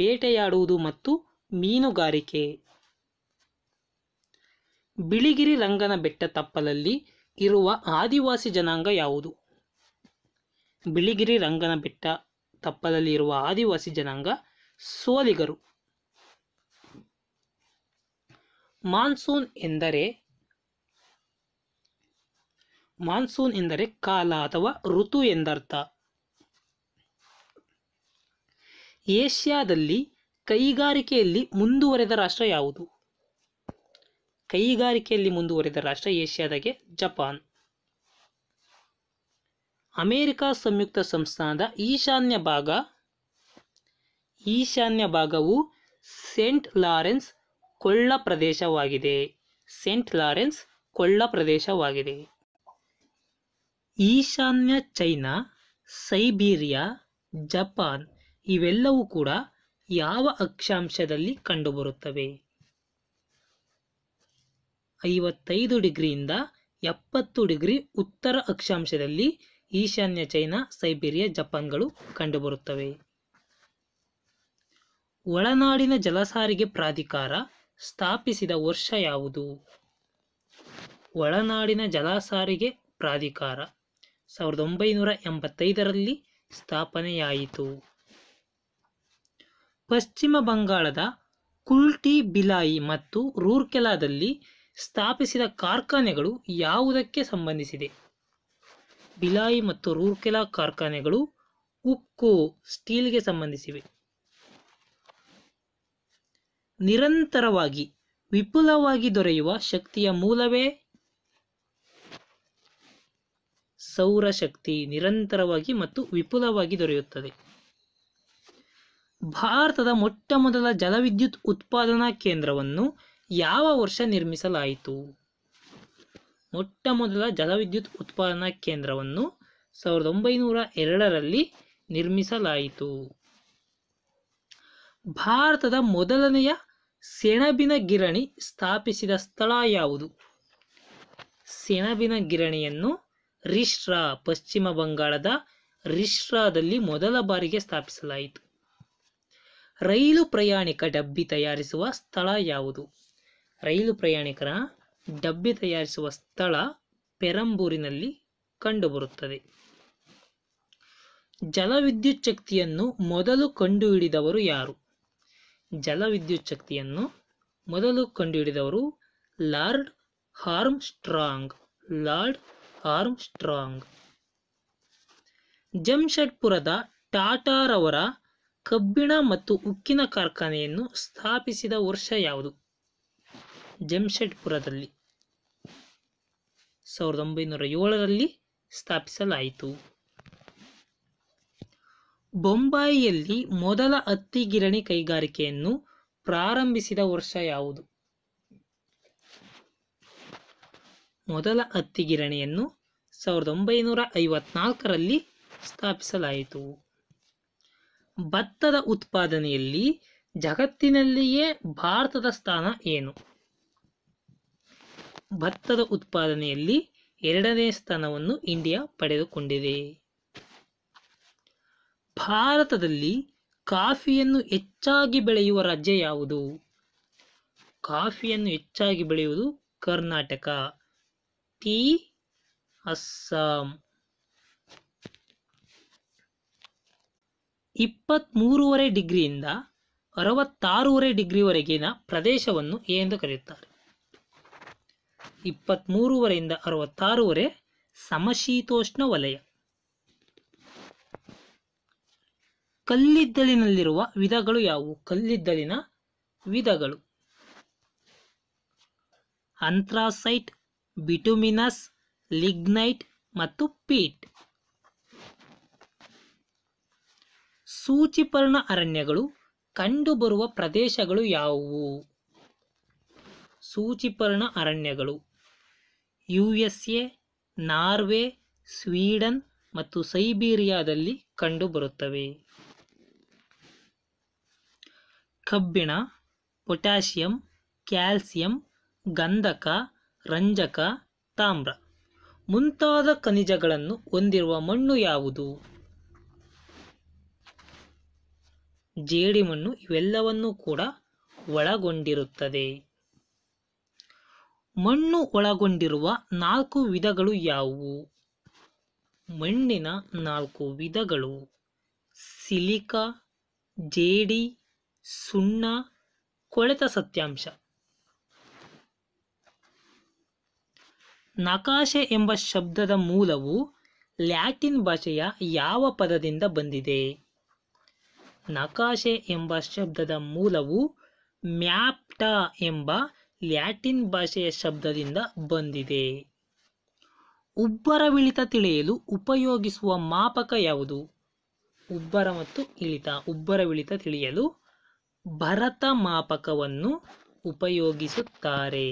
ಬೇಟೆಯಾಡುವುದು ಮತ್ತು ಮೀನುಗಾರಿಕೆ ಬಿಳಿಗಿರಿ ರಂಗನ ಬೆಟ್ಟ ತಪ್ಪಲಲ್ಲಿ ಇರುವ ಆದಿವಾಸಿ ಜನಾಂಗ ಯಾವುದು ಬಿಳಿಗಿರಿ ರಂಗನ ಬೆಟ್ಟ ತಪ್ಪಲಲ್ಲಿ ಇರುವ ಆದಿವಾಸಿ ಜನಾಂಗ ಸೋಲಿಗರು ಮಾನ್ಸೂನ್ ಎಂದರೆ ಮಾನ್ಸೂನ್ ಎಂದರೆ ಕಾಲ ಅಥವಾ ಋತು ಎಂದರ್ಥ ಏಷ್ಯಾದಲ್ಲಿ ಕೈಗಾರಿಕೆಯಲ್ಲಿ ಮುಂದುವರೆದ ರಾಷ್ಟ್ರ ಯಾವುದು ಕೈಗಾರಿಕೆಯಲ್ಲಿ ಮುಂದುವರಿದ ರಾಷ್ಟ್ರ ಏಷ್ಯಾದಾಗೆ ಜಪಾನ್ ಅಮೆರಿಕ ಸಂಯುಕ್ತ ಸಂಸ್ಥಾನದ ಈಶಾನ್ಯ ಭಾಗ ಈಶಾನ್ಯ ಭಾಗವು ಸೇಂಟ್ ಲಾರೆನ್ಸ್ ಕೊಳ್ಳ ಪ್ರದೇಶವಾಗಿದೆ ಸೇಂಟ್ ಲಾರೆನ್ಸ್ ಕೊಳ್ಳ ಪ್ರದೇಶವಾಗಿದೆ ಈಶಾನ್ಯ ಚೈನಾ ಸೈಬೀರಿಯಾ ಜಪಾನ್ ಇವೆಲ್ಲವೂ ಕೂಡ ಯಾವ ಅಕ್ಷಾಂಶದಲ್ಲಿ ಕಂಡುಬರುತ್ತವೆ ಐವತ್ತೈದು ಡಿಗ್ರಿಯಿಂದ ಎಪ್ಪತ್ತು ಡಿಗ್ರಿ ಉತ್ತರ ಅಕ್ಷಾಂಶದಲ್ಲಿ ಈಶಾನ್ಯ ಚೈನಾ ಸೈಬೀರಿಯಾ ಜಪಾನ್ಗಳು ಕಂಡುಬರುತ್ತವೆ ಒಳನಾಡಿನ ಜಲಸಾರಿಗೆ ಪ್ರಾಧಿಕಾರ ಸ್ಥಾಪಿಸಿದ ವರ್ಷ ಯಾವುದು ಒಳನಾಡಿನ ಜಲಸಾರಿಗೆ ಪ್ರಾಧಿಕಾರ ಸಾವಿರದ ಒಂಬೈನೂರ ಎಂಬತ್ತೈದರಲ್ಲಿ ಸ್ಥಾಪನೆಯಾಯಿತು ಪಶ್ಚಿಮ ಬಂಗಾಳದ ಕುಲ್ಟಿ ಬಿಲಾಯಿ ಮತ್ತು ರೂರ್ಕೆಲಾದಲ್ಲಿ ಸ್ಥಾಪಿಸಿದ ಕಾರ್ಖಾನೆಗಳು ಯಾವುದಕ್ಕೆ ಸಂಬಂಧಿಸಿದೆ ಬಿಲಾಯಿ ಮತ್ತು ರೂರ್ಕೆಲಾ ಕಾರ್ಖಾನೆಗಳು ಉಕ್ಕು ಸ್ಟೀಲ್ಗೆ ಸಂಬಂಧಿಸಿವೆ ನಿರಂತರವಾಗಿ ವಿಪುಲವಾಗಿ ದೊರೆಯುವ ಶಕ್ತಿಯ ಮೂಲವೇ ಸೌರಶಕ್ತಿ ನಿರಂತರವಾಗಿ ಮತ್ತು ವಿಪುಲವಾಗಿ ದೊರೆಯುತ್ತದೆ ಭಾರತದ ಮೊಟ್ಟಮೊದಲ ಜಲವಿದ್ಯುತ್ ಉತ್ಪಾದನಾ ಕೇಂದ್ರವನ್ನು ಯಾವ ವರ್ಷ ನಿರ್ಮಿಸಲಾಯಿತು ಮೊಟ್ಟ ಮೊದಲ ಜಲವಿದ್ಯುತ್ ಉತ್ಪಾದನಾ ಕೇಂದ್ರವನ್ನು ಸಾವಿರದ ಒಂಬೈನೂರ ಎರಡರಲ್ಲಿ ನಿರ್ಮಿಸಲಾಯಿತು ಭಾರತದ ಮೊದಲನೆಯ ಸೆಣಬಿನ ಗಿರಣಿ ಸ್ಥಾಪಿಸಿದ ಸ್ಥಳ ಯಾವುದು ಸೆಣಬಿನ ಗಿರಣಿಯನ್ನು ರಿಶ್ರಾ ಪಶ್ಚಿಮ ಬಂಗಾಳದ ರಿಶ್ರಾದಲ್ಲಿ ಮೊದಲ ಬಾರಿಗೆ ಸ್ಥಾಪಿಸಲಾಯಿತು ರೈಲು ಪ್ರಯಾಣಿಕ ಡಬ್ಬಿ ತಯಾರಿಸುವ ಸ್ಥಳ ಯಾವುದು ರೈಲು ಪ್ರಯಾಣಿಕರ ಡಬ್ಬಿ ತಯಾರಿಸುವ ಸ್ಥಳ ಪೆರಂಬೂರಿನಲ್ಲಿ ಕಂಡುಬರುತ್ತದೆ ಜಲವಿದ್ಯುತ್ ಶಕ್ತಿಯನ್ನು ಮೊದಲು ಕಂಡುಹಿಡಿದವರು ಯಾರು ಜಲವಿದ್ಯುತ್ ಶಕ್ತಿಯನ್ನು ಮೊದಲು ಕಂಡುಹಿಡಿದವರು Lord Armstrong Lord Armstrong ಜಮ್ಷೆಡ್ಪುರದ ಟಾಟಾರವರ ಕಬ್ಬಿಣ ಮತ್ತು ಉಕ್ಕಿನ ಕಾರ್ಖಾನೆಯನ್ನು ಸ್ಥಾಪಿಸಿದ ವರ್ಷ ಯಾವುದು ಜಮ್ಶೆಡ್ಪುರದಲ್ಲಿ ಸಾವಿರದ ಒಂಬೈನೂರ ಏಳರಲ್ಲಿ ಸ್ಥಾಪಿಸಲಾಯಿತು ಬೊಂಬಾಯಿಯಲ್ಲಿ ಮೊದಲ ಹತ್ತಿ ಗಿರಣಿ ಕೈಗಾರಿಕೆಯನ್ನು ಪ್ರಾರಂಭಿಸಿದ ವರ್ಷ ಯಾವುದು ಮೊದಲ ಹತ್ತಿ ಗಿರಣಿಯನ್ನು ಸಾವಿರದ ಒಂಬೈನೂರ ಐವತ್ನಾಲ್ಕರಲ್ಲಿ ಸ್ಥಾಪಿಸಲಾಯಿತು ಭತ್ತದ ಉತ್ಪಾದನೆಯಲ್ಲಿ ಜಗತ್ತಿನಲ್ಲಿಯೇ ಭಾರತದ ಸ್ಥಾನ ಏನು ಭತ್ತದ ಉತ್ಪಾದನೆಯಲ್ಲಿ ಎರಡನೇ ಸ್ಥಾನವನ್ನು ಇಂಡಿಯಾ ಪಡೆದುಕೊಂಡಿದೆ ಭಾರತದಲ್ಲಿ ಕಾಫಿಯನ್ನು ಹೆಚ್ಚಾಗಿ ಬೆಳೆಯುವ ರಾಜ್ಯ ಯಾವುದು ಕಾಫಿಯನ್ನು ಹೆಚ್ಚಾಗಿ ಬೆಳೆಯುವುದು ಕರ್ನಾಟಕ ಟೀ ಅಸ್ಸಾಂ ಇಪ್ಪತ್ತ್ಮೂರುವರೆ ಡಿಗ್ರಿಯಿಂದ ಅರವತ್ತಾರೂವರೆ ಡಿಗ್ರಿವರೆಗಿನ ಪ್ರದೇಶವನ್ನು ಏನೆಂದು ಕರೆಯುತ್ತಾರೆ ಇಪ್ಪತ್ತ್ಮೂರುವರೆಯಿಂದ ಅರವತ್ತಾರುವರೆ ಸಮಶೀತೋಷ್ಣ ವಲಯ ಕಲ್ಲಿದ್ದಲಿನಲ್ಲಿರುವ ವಿಧಗಳು ಯಾವುವು ಕಲ್ಲಿದ್ದಲಿನ ವಿಧಗಳು ಅಂಥ್ರಾಸೈಟ್ ಬಿಟುಮಿನಸ್ ಲಿಗ್ನೈಟ್ ಮತ್ತು ಪೀಟ್ ಸೂಚಿಪರ್ಣ ಅರಣ್ಯಗಳು ಕಂಡುಬರುವ ಪ್ರದೇಶಗಳು ಯಾವುವು ಸೂಚಿಪರ್ಣ ಅರಣ್ಯಗಳು U S A Norway Sweden ಮತ್ತು ಸೈಬೀರಿಯಾದಲ್ಲಿ ಕಂಡುಬರುತ್ತವೆ ಕಬ್ಬಿಣ ಪೊಟ್ಯಾಷಿಯಂ ಕ್ಯಾಲ್ಸಿಯಂ ಗಂಧಕ ರಂಜಕ ತಾಮ್ರ ಮುಂತಾದ ಖನಿಜಗಳನ್ನು ಹೊಂದಿರುವ ಮಣ್ಣು ಯಾವುದು ಜೇಡಿಮಣ್ಣು ಇವೆಲ್ಲವನ್ನೂ ಕೂಡ ಒಳಗೊಂಡಿರುತ್ತದೆ ಮಣ್ಣು ಒಳಗೊಂಡಿರುವ ನಾಲ್ಕು ವಿಧಗಳು ಯಾವುವು ಮಣ್ಣಿನ ನಾಲ್ಕು ವಿಧಗಳು ಸಿಲಿಕ, ಜೇಡಿ ಸುಣ್ಣ ಕೊಳೆತ ಸತ್ಯಾಂಶ ನಕಾಶೆ ಎಂಬ ಶಬ್ದದ ಮೂಲವು ಲ್ಯಾಟಿನ್ ಭಾಷೆಯ ಯಾವ ಪದದಿಂದ ಬಂದಿದೆ ನಕಾಶೆ ಎಂಬ ಶಬ್ದದ ಮೂಲವು ಮ್ಯಾಪ್ಟ ಎಂಬ ಲ್ಯಾಟಿನ್ ಭಾಷೆಯ ಶಬ್ದದಿಂದ ಬಂದಿದೆ ಉಬ್ಬರವಿಳಿತ ತಿಳಿಯಲು ಉಪಯೋಗಿಸುವ ಮಾಪಕ ಯಾವುದು ಉಬ್ಬರ ಮತ್ತು ಇಳಿತ ಉಬ್ಬರವಿಳಿತ ತಿಳಿಯಲು ಭರತ ಮಾಪಕವನ್ನು ಉಪಯೋಗಿಸುತ್ತಾರೆ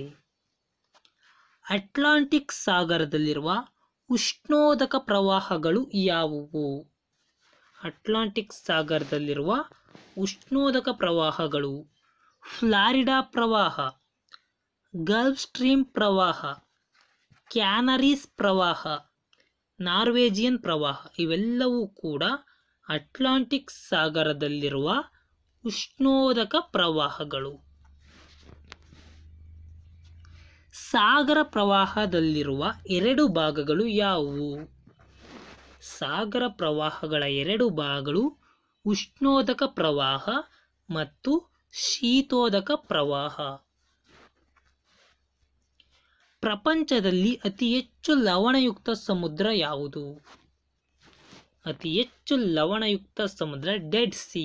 ಅಟ್ಲಾಂಟಿಕ್ ಸಾಗರದಲ್ಲಿರುವ ಉಷ್ಣೋದಕ ಪ್ರವಾಹಗಳು ಯಾವುವು ಅಟ್ಲಾಂಟಿಕ್ ಸಾಗರದಲ್ಲಿರುವ ಉಷ್ಣೋದಕ ಪ್ರವಾಹಗಳು ಫ್ಲಾರಿಡಾ ಪ್ರವಾಹ ಗಲ್ಫ್ ಸ್ಟ್ರೀಮ್ ಪ್ರವಾಹ ಕ್ಯಾನರೀಸ್ ಪ್ರವಾಹ ನಾರ್ವೇಜಿಯನ್ ಪ್ರವಾಹ ಇವೆಲ್ಲವೂ ಕೂಡ ಅಟ್ಲಾಂಟಿಕ್ ಸಾಗರದಲ್ಲಿರುವ ಉಷ್ಣೋದಕ ಪ್ರವಾಹಗಳು ಸಾಗರ ಪ್ರವಾಹದಲ್ಲಿರುವ ಎರಡು ಭಾಗಗಳು ಯಾವುವು ಸಾಗರ ಪ್ರವಾಹಗಳ ಎರಡು ಭಾಗಗಳು ಉಷ್ಣೋದಕ ಪ್ರವಾಹ ಮತ್ತು ಶೀತೋದಕ ಪ್ರವಾಹ ಪ್ರಪಂಚದಲ್ಲಿ ಅತಿ ಹೆಚ್ಚು ಲವಣಯುಕ್ತ ಸಮುದ್ರ ಯಾವುದು ಅತಿ ಹೆಚ್ಚು ಲವಣಯುಕ್ತ ಸಮುದ್ರ ಡೆಡ್ ಸಿ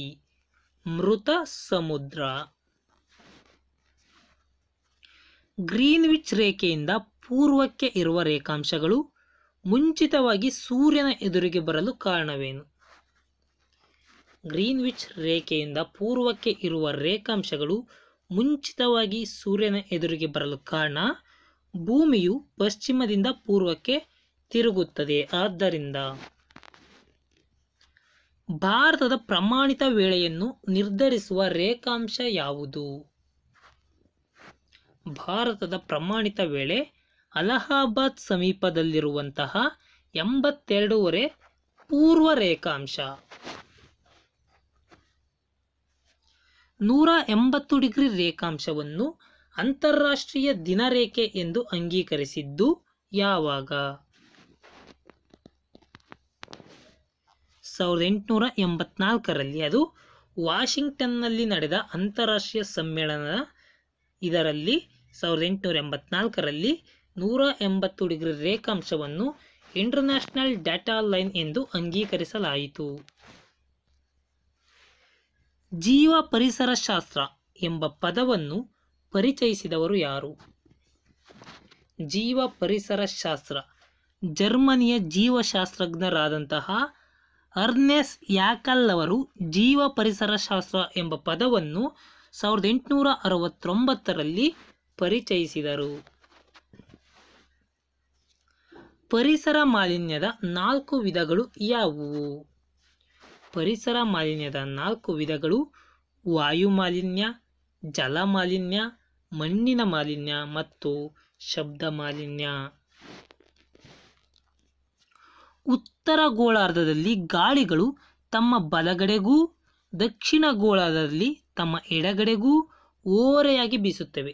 ಮೃತ ಸಮುದ್ರ ಗ್ರೀನ್ವಿಚ್ ರೇಖೆಯಿಂದ ಪೂರ್ವಕ್ಕೆ ಇರುವ ರೇಖಾಂಶಗಳು ಮುಂಚಿತವಾಗಿ ಸೂರ್ಯನ ಎದುರಿಗೆ ಬರಲು ಕಾರಣವೇನು ಗ್ರೀನ್ವಿಚ್ ರೇಖೆಯಿಂದ ಪೂರ್ವಕ್ಕೆ ಇರುವ ರೇಖಾಂಶಗಳು ಮುಂಚಿತವಾಗಿ ಸೂರ್ಯನ ಎದುರಿಗೆ ಬರಲು ಕಾರಣ ಭೂಮಿಯು ಪಶ್ಚಿಮದಿಂದ ಪೂರ್ವಕ್ಕೆ ತಿರುಗುತ್ತದೆ ಆದ್ದರಿಂದ ಭಾರತದ ಪ್ರಮಾಣಿತ ವೇಳೆಯನ್ನು ನಿರ್ಧರಿಸುವ ರೇಖಾಂಶ ಯಾವುದು ಭಾರತದ ಪ್ರಮಾಣಿತ ವೇಳೆ ಅಲಹಾಬಾದ್ ಸಮೀಪದಲ್ಲಿರುವಂತಹ ಎಂಬತ್ತೆರಡೂವರೆ ಪೂರ್ವ ರೇಖಾಂಶ ನೂರ ಎಂಬತ್ತು ಡಿಗ್ರಿ ರೇಖಾಂಶವನ್ನು ಅಂತಾರಾಷ್ಟ್ರೀಯ ದಿನರೇಖೆ ಎಂದು ಅಂಗೀಕರಿಸಿದ್ದು ಯಾವಾಗ ಸಾವಿರದ ಎಂಟುನೂರ ಎಂಬತ್ನಾಲ್ಕರಲ್ಲಿ ಅದು ವಾಷಿಂಗ್ಟನ್ನಲ್ಲಿ ನಡೆದ ಅಂತಾರಾಷ್ಟ್ರೀಯ ಸಮ್ಮೇಳನದ ಇದರಲ್ಲಿ ಸಾವಿರದ ಎಂಟುನೂರ ಎಂಬತ್ನಾಲ್ಕರಲ್ಲಿ ನೂರ ಎಂಬತ್ತು ಡಿಗ್ರಿ ರೇಖಾಂಶವನ್ನು ಇಂಟರ್ನ್ಯಾಷನಲ್ ಡಾಟಾ ಲೈನ್ ಎಂದು ಅಂಗೀಕರಿಸಲಾಯಿತು ಜೀವ ಪರಿಸರಶಾಸ್ತ್ರ ಎಂಬ ಪದವನ್ನು ಪರಿಚಯಿಸಿದವರು ಯಾರು ಜೀವ ಪರಿಸರ ಶಾಸ್ತ್ರ ಜರ್ಮನಿಯ ಜೀವಶಾಸ್ತ್ರಜ್ಞರಾದಂತಹ ಅರ್ನೆಸ್ ಯಾಕಲ್ ಅವರು ಜೀವ ಪರಿಸರ ಶಾಸ್ತ್ರ ಎಂಬ ಪದವನ್ನು ಸಾವಿರದ ಎಂಟುನೂರ ಅರವತ್ತೊಂಬತ್ತರಲ್ಲಿ ಪರಿಚಯಿಸಿದರು ಪರಿಸರ ಮಾಲಿನ್ಯದ ನಾಲ್ಕು ವಿಧಗಳು ಯಾವುವು ಪರಿಸರ ಮಾಲಿನ್ಯದ ನಾಲ್ಕು ವಿಧಗಳು ವಾಯು ಮಾಲಿನ್ಯ ಜಲ ಮಾಲಿನ್ಯ ಮಣ್ಣಿನ ಮಾಲಿನ್ಯ ಮತ್ತು ಶಬ್ದ ಮಾಲಿನ್ಯ ಉತ್ತರ ಗೋಳಾರ್ಧದಲ್ಲಿ ಗಾಳಿಗಳು ತಮ್ಮ ಬಲಗಡೆಗೂ ದಕ್ಷಿಣ ಗೋಳಾರ್ಧದಲ್ಲಿ ತಮ್ಮ ಎಡಗಡೆಗೂ ಓರೆಯಾಗಿ ಬೀಸುತ್ತವೆ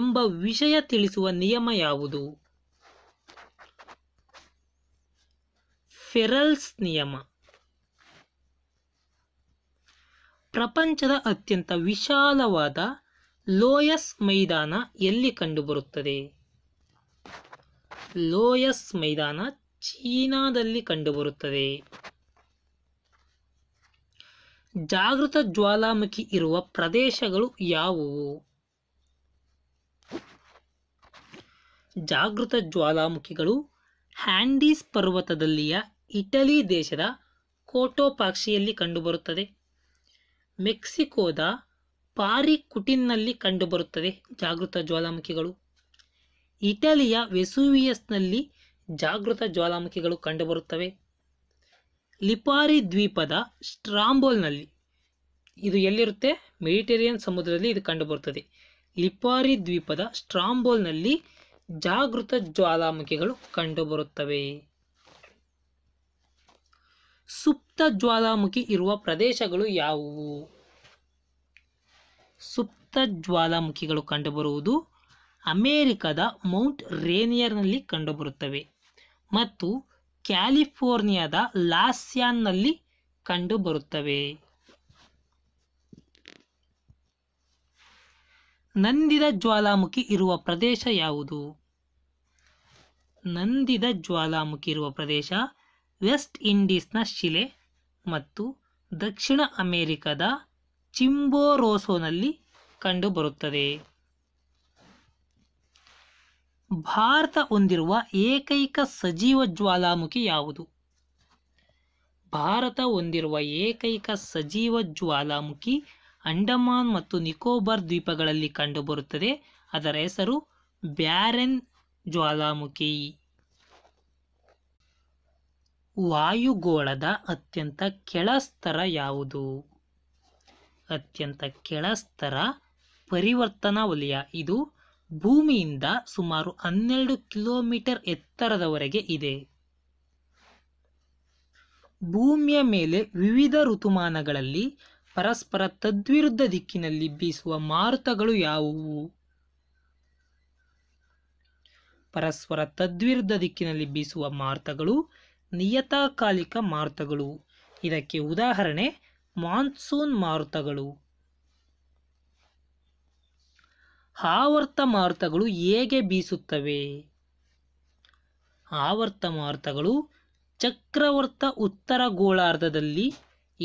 ಎಂಬ ವಿಷಯ ತಿಳಿಸುವ ನಿಯಮ ಯಾವುದು ಫೆರಲ್ಸ್ ನಿಯಮ ಪ್ರಪಂಚದ ಅತ್ಯಂತ ವಿಶಾಲವಾದ ಲೋಯಸ್ ಮೈದಾನ ಎಲ್ಲಿ ಕಂಡುಬರುತ್ತದೆ ಲೋಯಸ್ ಮೈದಾನ ಚೀನಾದಲ್ಲಿ ಕಂಡುಬರುತ್ತದೆ ಜಾಗೃತ ಜ್ವಾಲಾಮುಖಿ ಇರುವ ಪ್ರದೇಶಗಳು ಯಾವುವು ಜಾಗೃತ ಜ್ವಾಲಾಮುಖಿಗಳು ಹ್ಯಾಂಡೀಸ್ ಪರ್ವತದಲ್ಲಿಯ ಇಟಲಿ ದೇಶದ ಕೋಟೋಪಾಕ್ಷಿಯಲ್ಲಿ ಕಂಡುಬರುತ್ತದೆ ಮೆಕ್ಸಿಕೋದ ಕುಟಿನ್ನಲ್ಲಿ ಕಂಡುಬರುತ್ತದೆ ಜಾಗೃತ ಜ್ವಾಲಾಮುಖಿಗಳು ಇಟಲಿಯ ವೆಸುವಿಯಸ್ನಲ್ಲಿ ಜಾಗೃತ ಜ್ವಾಲಾಮುಖಿಗಳು ಕಂಡುಬರುತ್ತವೆ ಲಿಪಾರಿ ದ್ವೀಪದ ಸ್ಟ್ರಾಂಬೋಲ್ನಲ್ಲಿ ಇದು ಎಲ್ಲಿರುತ್ತೆ ಮೆಡಿಟೇರಿಯನ್ ಸಮುದ್ರದಲ್ಲಿ ಇದು ಕಂಡುಬರುತ್ತದೆ ಲಿಪಾರಿ ದ್ವೀಪದ ಸ್ಟ್ರಾಂಬೋಲ್ನಲ್ಲಿ ಜಾಗೃತ ಜ್ವಾಲಾಮುಖಿಗಳು ಕಂಡುಬರುತ್ತವೆ ಸುಪ್ತ ಜ್ವಾಲಾಮುಖಿ ಇರುವ ಪ್ರದೇಶಗಳು ಯಾವುವು ಸುಪ್ತ ಜ್ವಾಲಾಮುಖಿಗಳು ಕಂಡುಬರುವುದು ಅಮೇರಿಕದ ಮೌಂಟ್ ರೇನಿಯರ್ನಲ್ಲಿ ಕಂಡುಬರುತ್ತವೆ ಮತ್ತು ಕ್ಯಾಲಿಫೋರ್ನಿಯಾದ ಲಾಸ್ಯಾನ್ನಲ್ಲಿ ಕಂಡುಬರುತ್ತವೆ ನಂದಿದ ಜ್ವಾಲಾಮುಖಿ ಇರುವ ಪ್ರದೇಶ ಯಾವುದು ನಂದಿದ ಜ್ವಾಲಾಮುಖಿ ಇರುವ ಪ್ರದೇಶ ವೆಸ್ಟ್ ಇಂಡೀಸ್ನ ಶಿಲೆ ಮತ್ತು ದಕ್ಷಿಣ ಅಮೇರಿಕದ ಚಿಂಬೋರೋಸೋನಲ್ಲಿ ಕಂಡುಬರುತ್ತದೆ ಭಾರತ ಹೊಂದಿರುವ ಏಕೈಕ ಸಜೀವ ಜ್ವಾಲಾಮುಖಿ ಯಾವುದು ಭಾರತ ಹೊಂದಿರುವ ಏಕೈಕ ಸಜೀವ ಜ್ವಾಲಾಮುಖಿ ಅಂಡಮಾನ್ ಮತ್ತು ನಿಕೋಬಾರ್ ದ್ವೀಪಗಳಲ್ಲಿ ಕಂಡುಬರುತ್ತದೆ ಅದರ ಹೆಸರು ಬ್ಯಾರೆನ್ ಜ್ವಾಲಾಮುಖಿ ವಾಯುಗೋಳದ ಅತ್ಯಂತ ಕೆಳಸ್ತರ ಯಾವುದು ಅತ್ಯಂತ ಕೆಳಸ್ತರ ಪರಿವರ್ತನಾ ವಲಯ ಇದು ಭೂಮಿಯಿಂದ ಸುಮಾರು ಹನ್ನೆರಡು ಕಿಲೋಮೀಟರ್ ಎತ್ತರದವರೆಗೆ ಇದೆ ಭೂಮಿಯ ಮೇಲೆ ವಿವಿಧ ಋತುಮಾನಗಳಲ್ಲಿ ಪರಸ್ಪರ ತದ್ವಿರುದ್ಧ ದಿಕ್ಕಿನಲ್ಲಿ ಬೀಸುವ ಮಾರುತಗಳು ಯಾವುವು ಪರಸ್ಪರ ತದ್ವಿರುದ್ಧ ದಿಕ್ಕಿನಲ್ಲಿ ಬೀಸುವ ಮಾರುತಗಳು ನಿಯತಕಾಲಿಕ ಮಾರುತಗಳು ಇದಕ್ಕೆ ಉದಾಹರಣೆ ಮಾನ್ಸೂನ್ ಮಾರುತಗಳು ಆವರ್ತ ಮಾರುತಗಳು ಹೇಗೆ ಬೀಸುತ್ತವೆ ಆವರ್ತ ಮಾರುತಗಳು ಚಕ್ರವರ್ತ ಉತ್ತರ ಗೋಳಾರ್ಧದಲ್ಲಿ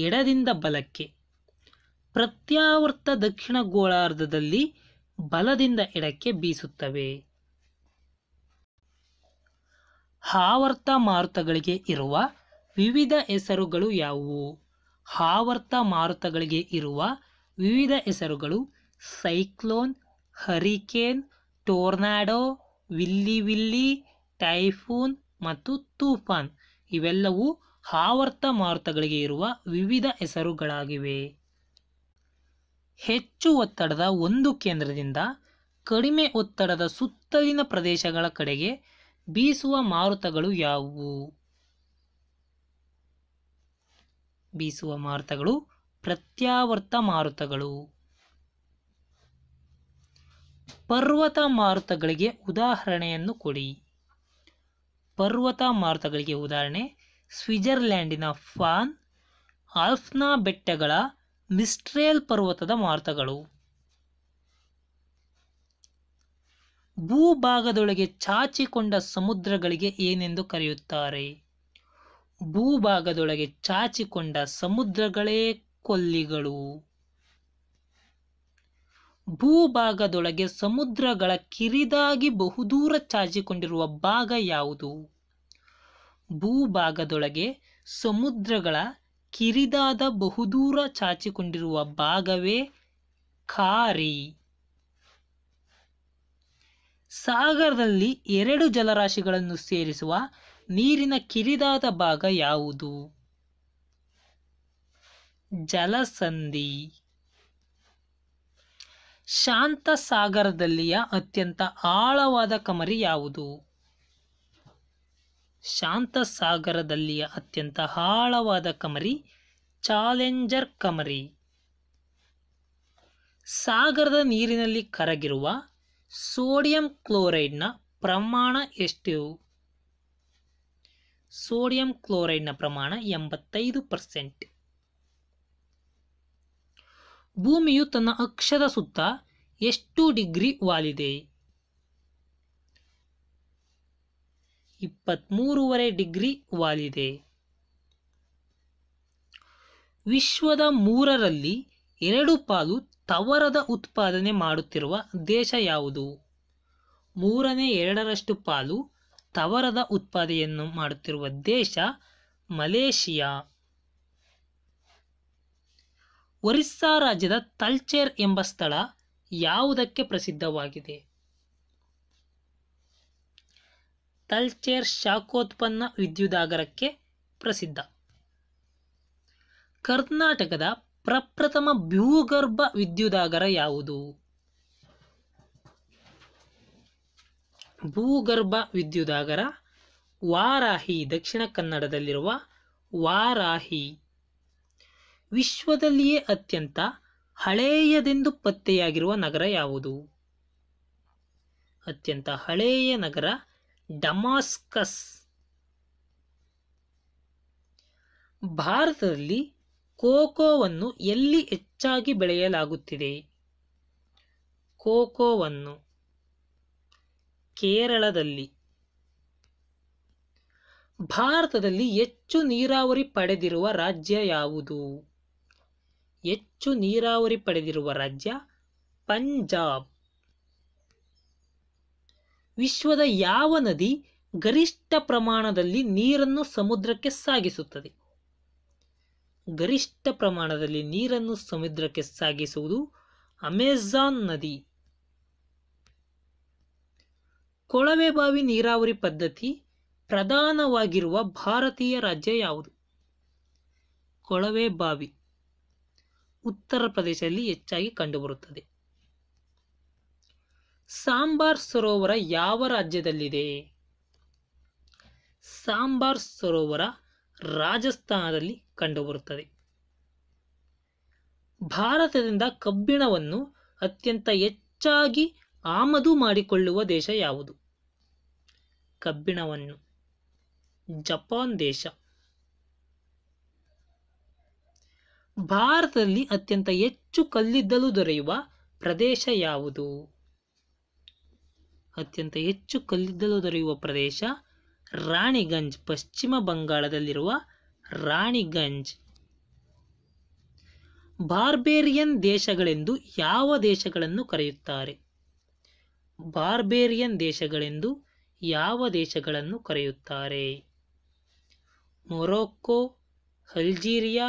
ಎಡದಿಂದ ಬಲಕ್ಕೆ ಪ್ರತ್ಯಾವರ್ತ ದಕ್ಷಿಣ ಗೋಳಾರ್ಧದಲ್ಲಿ ಬಲದಿಂದ ಎಡಕ್ಕೆ ಬೀಸುತ್ತವೆ ಆವರ್ತ ಮಾರುತಗಳಿಗೆ ಇರುವ ವಿವಿಧ ಹೆಸರುಗಳು ಯಾವುವು ಆವರ್ತ ಮಾರುತಗಳಿಗೆ ಇರುವ ವಿವಿಧ ಹೆಸರುಗಳು cyclone hurricane tornado willy willy typhoon ಮತ್ತು ತೂಫಾನ್ ಇವೆಲ್ಲವೂ ಆವರ್ತ ಮಾರುತಗಳಿಗೆ ಇರುವ ವಿವಿಧ ಹೆಸರುಗಳಾಗಿವೆ ಹೆಚ್ಚು ಒತ್ತಡದ ಒಂದು ಕೇಂದ್ರದಿಂದ ಕಡಿಮೆ ಒತ್ತಡದ ಸುತ್ತಲಿನ ಪ್ರದೇಶಗಳ ಕಡೆಗೆ ಬೀಸುವ ಮಾರುತಗಳು ಯಾವುವು ಬೀಸುವ ಮಾರುತಗಳು ಪ್ರತ್ಯಾವರ್ತ ಮಾರುತಗಳು ಪರ್ವತ ಮಾರುತಗಳಿಗೆ ಉದಾಹರಣೆಯನ್ನು ಕೊಡಿ ಪರ್ವತ ಮಾರುತಗಳಿಗೆ ಉದಾಹರಣೆ ಸ್ವಿಟ್ಜರ್ಲೆಂಡಿನ ಫಾನ್ ಆಲ್ಫ್ನಾ ಬೆಟ್ಟಗಳ ಮಿಸ್ಟ್ರೇಲ್ ಪರ್ವತದ ಮಾರುತಗಳು ಭೂಭಾಗದೊಳಗೆ ಚಾಚಿಕೊಂಡ ಸಮುದ್ರಗಳಿಗೆ ಏನೆಂದು ಕರೆಯುತ್ತಾರೆ ಭೂಭಾಗದೊಳಗೆ ಚಾಚಿಕೊಂಡ ಸಮುದ್ರಗಳೇ ಕೊಲ್ಲಿಗಳು ಭೂಭಾಗದೊಳಗೆ ಸಮುದ್ರಗಳ ಕಿರಿದಾಗಿ ಬಹುದೂರ ಚಾಚಿಕೊಂಡಿರುವ ಭಾಗ ಯಾವುದು ಭೂಭಾಗದೊಳಗೆ ಸಮುದ್ರಗಳ ಕಿರಿದಾದ ಬಹುದೂರ ಚಾಚಿಕೊಂಡಿರುವ ಭಾಗವೇ ಖಾರಿ ಸಾಗರದಲ್ಲಿ ಎರಡು ಜಲರಾಶಿಗಳನ್ನು ಸೇರಿಸುವ ನೀರಿನ ಕಿರಿದಾದ ಭಾಗ ಯಾವುದು ಜಲಸಂಧಿ ಶಾಂತ ಸಾಗರದಲ್ಲಿಯ ಅತ್ಯಂತ ಆಳವಾದ ಕಮರಿ ಯಾವುದು ಶಾಂತ ಸಾಗರದಲ್ಲಿಯ ಅತ್ಯಂತ ಆಳವಾದ ಕಮರಿ ಚಾಲೆಂಜರ್ ಕಮರಿ ಸಾಗರದ ನೀರಿನಲ್ಲಿ ಕರಗಿರುವ ಸೋಡಿಯಂ ಕ್ಲೋರೈಡ್ನ ಪ್ರಮಾಣ ಎಷ್ಟು ಸೋಡಿಯಂ ಕ್ಲೋರೈಡ್ನ ಪ್ರಮಾಣ ಎಂಬತ್ತೈದು ಪರ್ಸೆಂಟ್ ಭೂಮಿಯು ತನ್ನ ಅಕ್ಷದ ಸುತ್ತ ಎಷ್ಟು ಡಿಗ್ರಿ ವಾಲಿದೆ ಇಪ್ಪತ್ತ್ಮೂರುವರೆ ಡಿಗ್ರಿ ವಾಲಿದೆ ವಿಶ್ವದ ಮೂರರಲ್ಲಿ ಎರಡು ಪಾಲು ತವರದ ಉತ್ಪಾದನೆ ಮಾಡುತ್ತಿರುವ ದೇಶ ಯಾವುದು ಮೂರನೇ ಎರಡರಷ್ಟು ಪಾಲು ತವರದ ಉತ್ಪಾದನೆಯನ್ನು ಮಾಡುತ್ತಿರುವ ದೇಶ ಮಲೇಷಿಯಾ ಒರಿಸ್ಸಾ ರಾಜ್ಯದ ತಲ್ಚೇರ್ ಎಂಬ ಸ್ಥಳ ಯಾವುದಕ್ಕೆ ಪ್ರಸಿದ್ಧವಾಗಿದೆ ತಲ್ಚೇರ್ ಶಾಖೋತ್ಪನ್ನ ವಿದ್ಯುದಾಗರಕ್ಕೆ ಪ್ರಸಿದ್ಧ ಕರ್ನಾಟಕದ ಪ್ರಪ್ರಥಮ ಭೂಗರ್ಭ ವಿದ್ಯುದಾಗರ ಯಾವುದು ಭೂಗರ್ಭ ವಿದ್ಯುದಾಗರ ವಾರಾಹಿ ದಕ್ಷಿಣ ಕನ್ನಡದಲ್ಲಿರುವ ವಾರಾಹಿ ವಿಶ್ವದಲ್ಲಿಯೇ ಅತ್ಯಂತ ಹಳೆಯದೆಂದು ಪತ್ತೆಯಾಗಿರುವ ನಗರ ಯಾವುದು ಅತ್ಯಂತ ಹಳೆಯ ನಗರ ಡಮಾಸ್ಕಸ್ ಭಾರತದಲ್ಲಿ ಕೋಕೋವನ್ನು ಎಲ್ಲಿ ಹೆಚ್ಚಾಗಿ ಬೆಳೆಯಲಾಗುತ್ತಿದೆ ಕೋಕೋವನ್ನು ಕೇರಳದಲ್ಲಿ ಭಾರತದಲ್ಲಿ ಹೆಚ್ಚು ನೀರಾವರಿ ಪಡೆದಿರುವ ರಾಜ್ಯ ಯಾವುದು ಹೆಚ್ಚು ನೀರಾವರಿ ಪಡೆದಿರುವ ರಾಜ್ಯ ಪಂಜಾಬ್ ವಿಶ್ವದ ಯಾವ ನದಿ ಗರಿಷ್ಠ ಪ್ರಮಾಣದಲ್ಲಿ ನೀರನ್ನು ಸಮುದ್ರಕ್ಕೆ ಸಾಗಿಸುತ್ತದೆ ಗರಿಷ್ಠ ಪ್ರಮಾಣದಲ್ಲಿ ನೀರನ್ನು ಸಮುದ್ರಕ್ಕೆ ಸಾಗಿಸುವುದು ಅಮೆಜಾನ್ ನದಿ ಕೊಳವೆಬಾವಿ ನೀರಾವರಿ ಪದ್ಧತಿ ಪ್ರಧಾನವಾಗಿರುವ ಭಾರತೀಯ ರಾಜ್ಯ ಯಾವುದು ಕೊಳವೆಬಾವಿ ಉತ್ತರ ಪ್ರದೇಶದಲ್ಲಿ ಹೆಚ್ಚಾಗಿ ಕಂಡುಬರುತ್ತದೆ ಸಾಂಬಾರ್ ಸರೋವರ ಯಾವ ರಾಜ್ಯದಲ್ಲಿದೆ ಸಾಂಬಾರ್ ಸರೋವರ ರಾಜಸ್ಥಾನದಲ್ಲಿ ಕಂಡುಬರುತ್ತದೆ ಭಾರತದಿಂದ ಕಬ್ಬಿಣವನ್ನು ಅತ್ಯಂತ ಹೆಚ್ಚಾಗಿ ಆಮದು ಮಾಡಿಕೊಳ್ಳುವ ದೇಶ ಯಾವುದು ಕಬ್ಬಿಣವನ್ನು ಜಪಾನ್ ದೇಶ ಭಾರತದಲ್ಲಿ ಅತ್ಯಂತ ಹೆಚ್ಚು ಕಲ್ಲಿದ್ದಲು ದೊರೆಯುವ ಪ್ರದೇಶ ಯಾವುದು ಅತ್ಯಂತ ಹೆಚ್ಚು ಕಲ್ಲಿದ್ದಲು ದೊರೆಯುವ ಪ್ರದೇಶ ರಾಣಿಗಂಜ್ ಪಶ್ಚಿಮ ಬಂಗಾಳದಲ್ಲಿರುವ ರಾಣಿಗಂಜ್ ಬಾರ್ಬೇರಿಯನ್ ದೇಶಗಳೆಂದು ಯಾವ ದೇಶಗಳನ್ನು ಕರೆಯುತ್ತಾರೆ ಬಾರ್ಬೇರಿಯನ್ ದೇಶಗಳೆಂದು ಯಾವ ದೇಶಗಳನ್ನು ಕರೆಯುತ್ತಾರೆ ಮೊರೊಕ್ಕೊ ಅಲ್ಜೀರಿಯಾ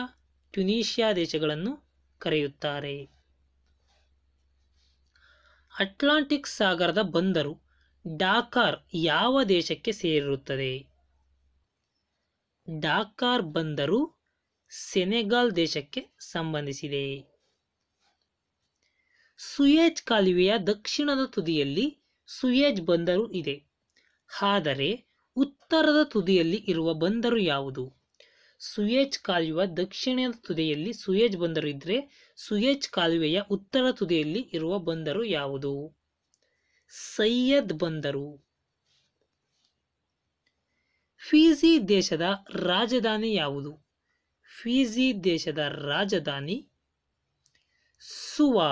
ಟ್ಯುನೀಷಿಯಾ ದೇಶಗಳನ್ನು ಕರೆಯುತ್ತಾರೆ ಅಟ್ಲಾಂಟಿಕ್ ಸಾಗರದ ಬಂದರು ಡಾಕಾರ್ ಯಾವ ದೇಶಕ್ಕೆ ಸೇರಿರುತ್ತದೆ ಡಾಕಾರ್ ಬಂದರು ಸೆನೆಗಾಲ್ ದೇಶಕ್ಕೆ ಸಂಬಂಧಿಸಿದೆ ಸುಯೇಜ್ ಕಾಲುವೆಯ ದಕ್ಷಿಣದ ತುದಿಯಲ್ಲಿ ಸುಯೇಜ್ ಬಂದರು ಇದೆ ಆದರೆ ಉತ್ತರದ ತುದಿಯಲ್ಲಿ ಇರುವ ಬಂದರು ಯಾವುದು ಸುಯೇಜ್ ಕಾಲುವೆಯ ದಕ್ಷಿಣದ ತುದಿಯಲ್ಲಿ ಸುಯೇಜ್ ಬಂದರು ಇದ್ದರೆ ಸುಯೇಜ್ ಕಾಲುವೆಯ ಉತ್ತರ ತುದಿಯಲ್ಲಿ ಇರುವ ಬಂದರು ಯಾವುದು ಸೈಯದ್ ಬಂದರು ಫೀಜಿ ದೇಶದ ರಾಜಧಾನಿ ಯಾವುದು ಫೀಜಿ ದೇಶದ ರಾಜಧಾನಿ ಸುವಾ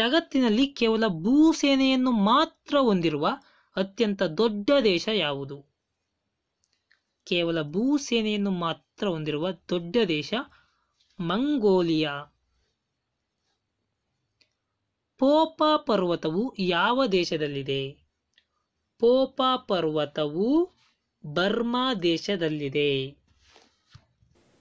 ಜಗತ್ತಿನಲ್ಲಿ ಕೇವಲ ಭೂಸೇನೆಯನ್ನು ಮಾತ್ರ ಹೊಂದಿರುವ ಅತ್ಯಂತ ದೊಡ್ಡ ದೇಶ ಯಾವುದು ಕೇವಲ ಭೂಸೇನೆಯನ್ನು ಮಾತ್ರ ಹೊಂದಿರುವ ದೊಡ್ಡ ದೇಶ ಮಂಗೋಲಿಯಾ ಪೋಪ ಪರ್ವತವು ಯಾವ ದೇಶದಲ್ಲಿದೆ ಪೋಪ ಪರ್ವತವು ಬರ್ಮಾ ದೇಶದಲ್ಲಿದೆ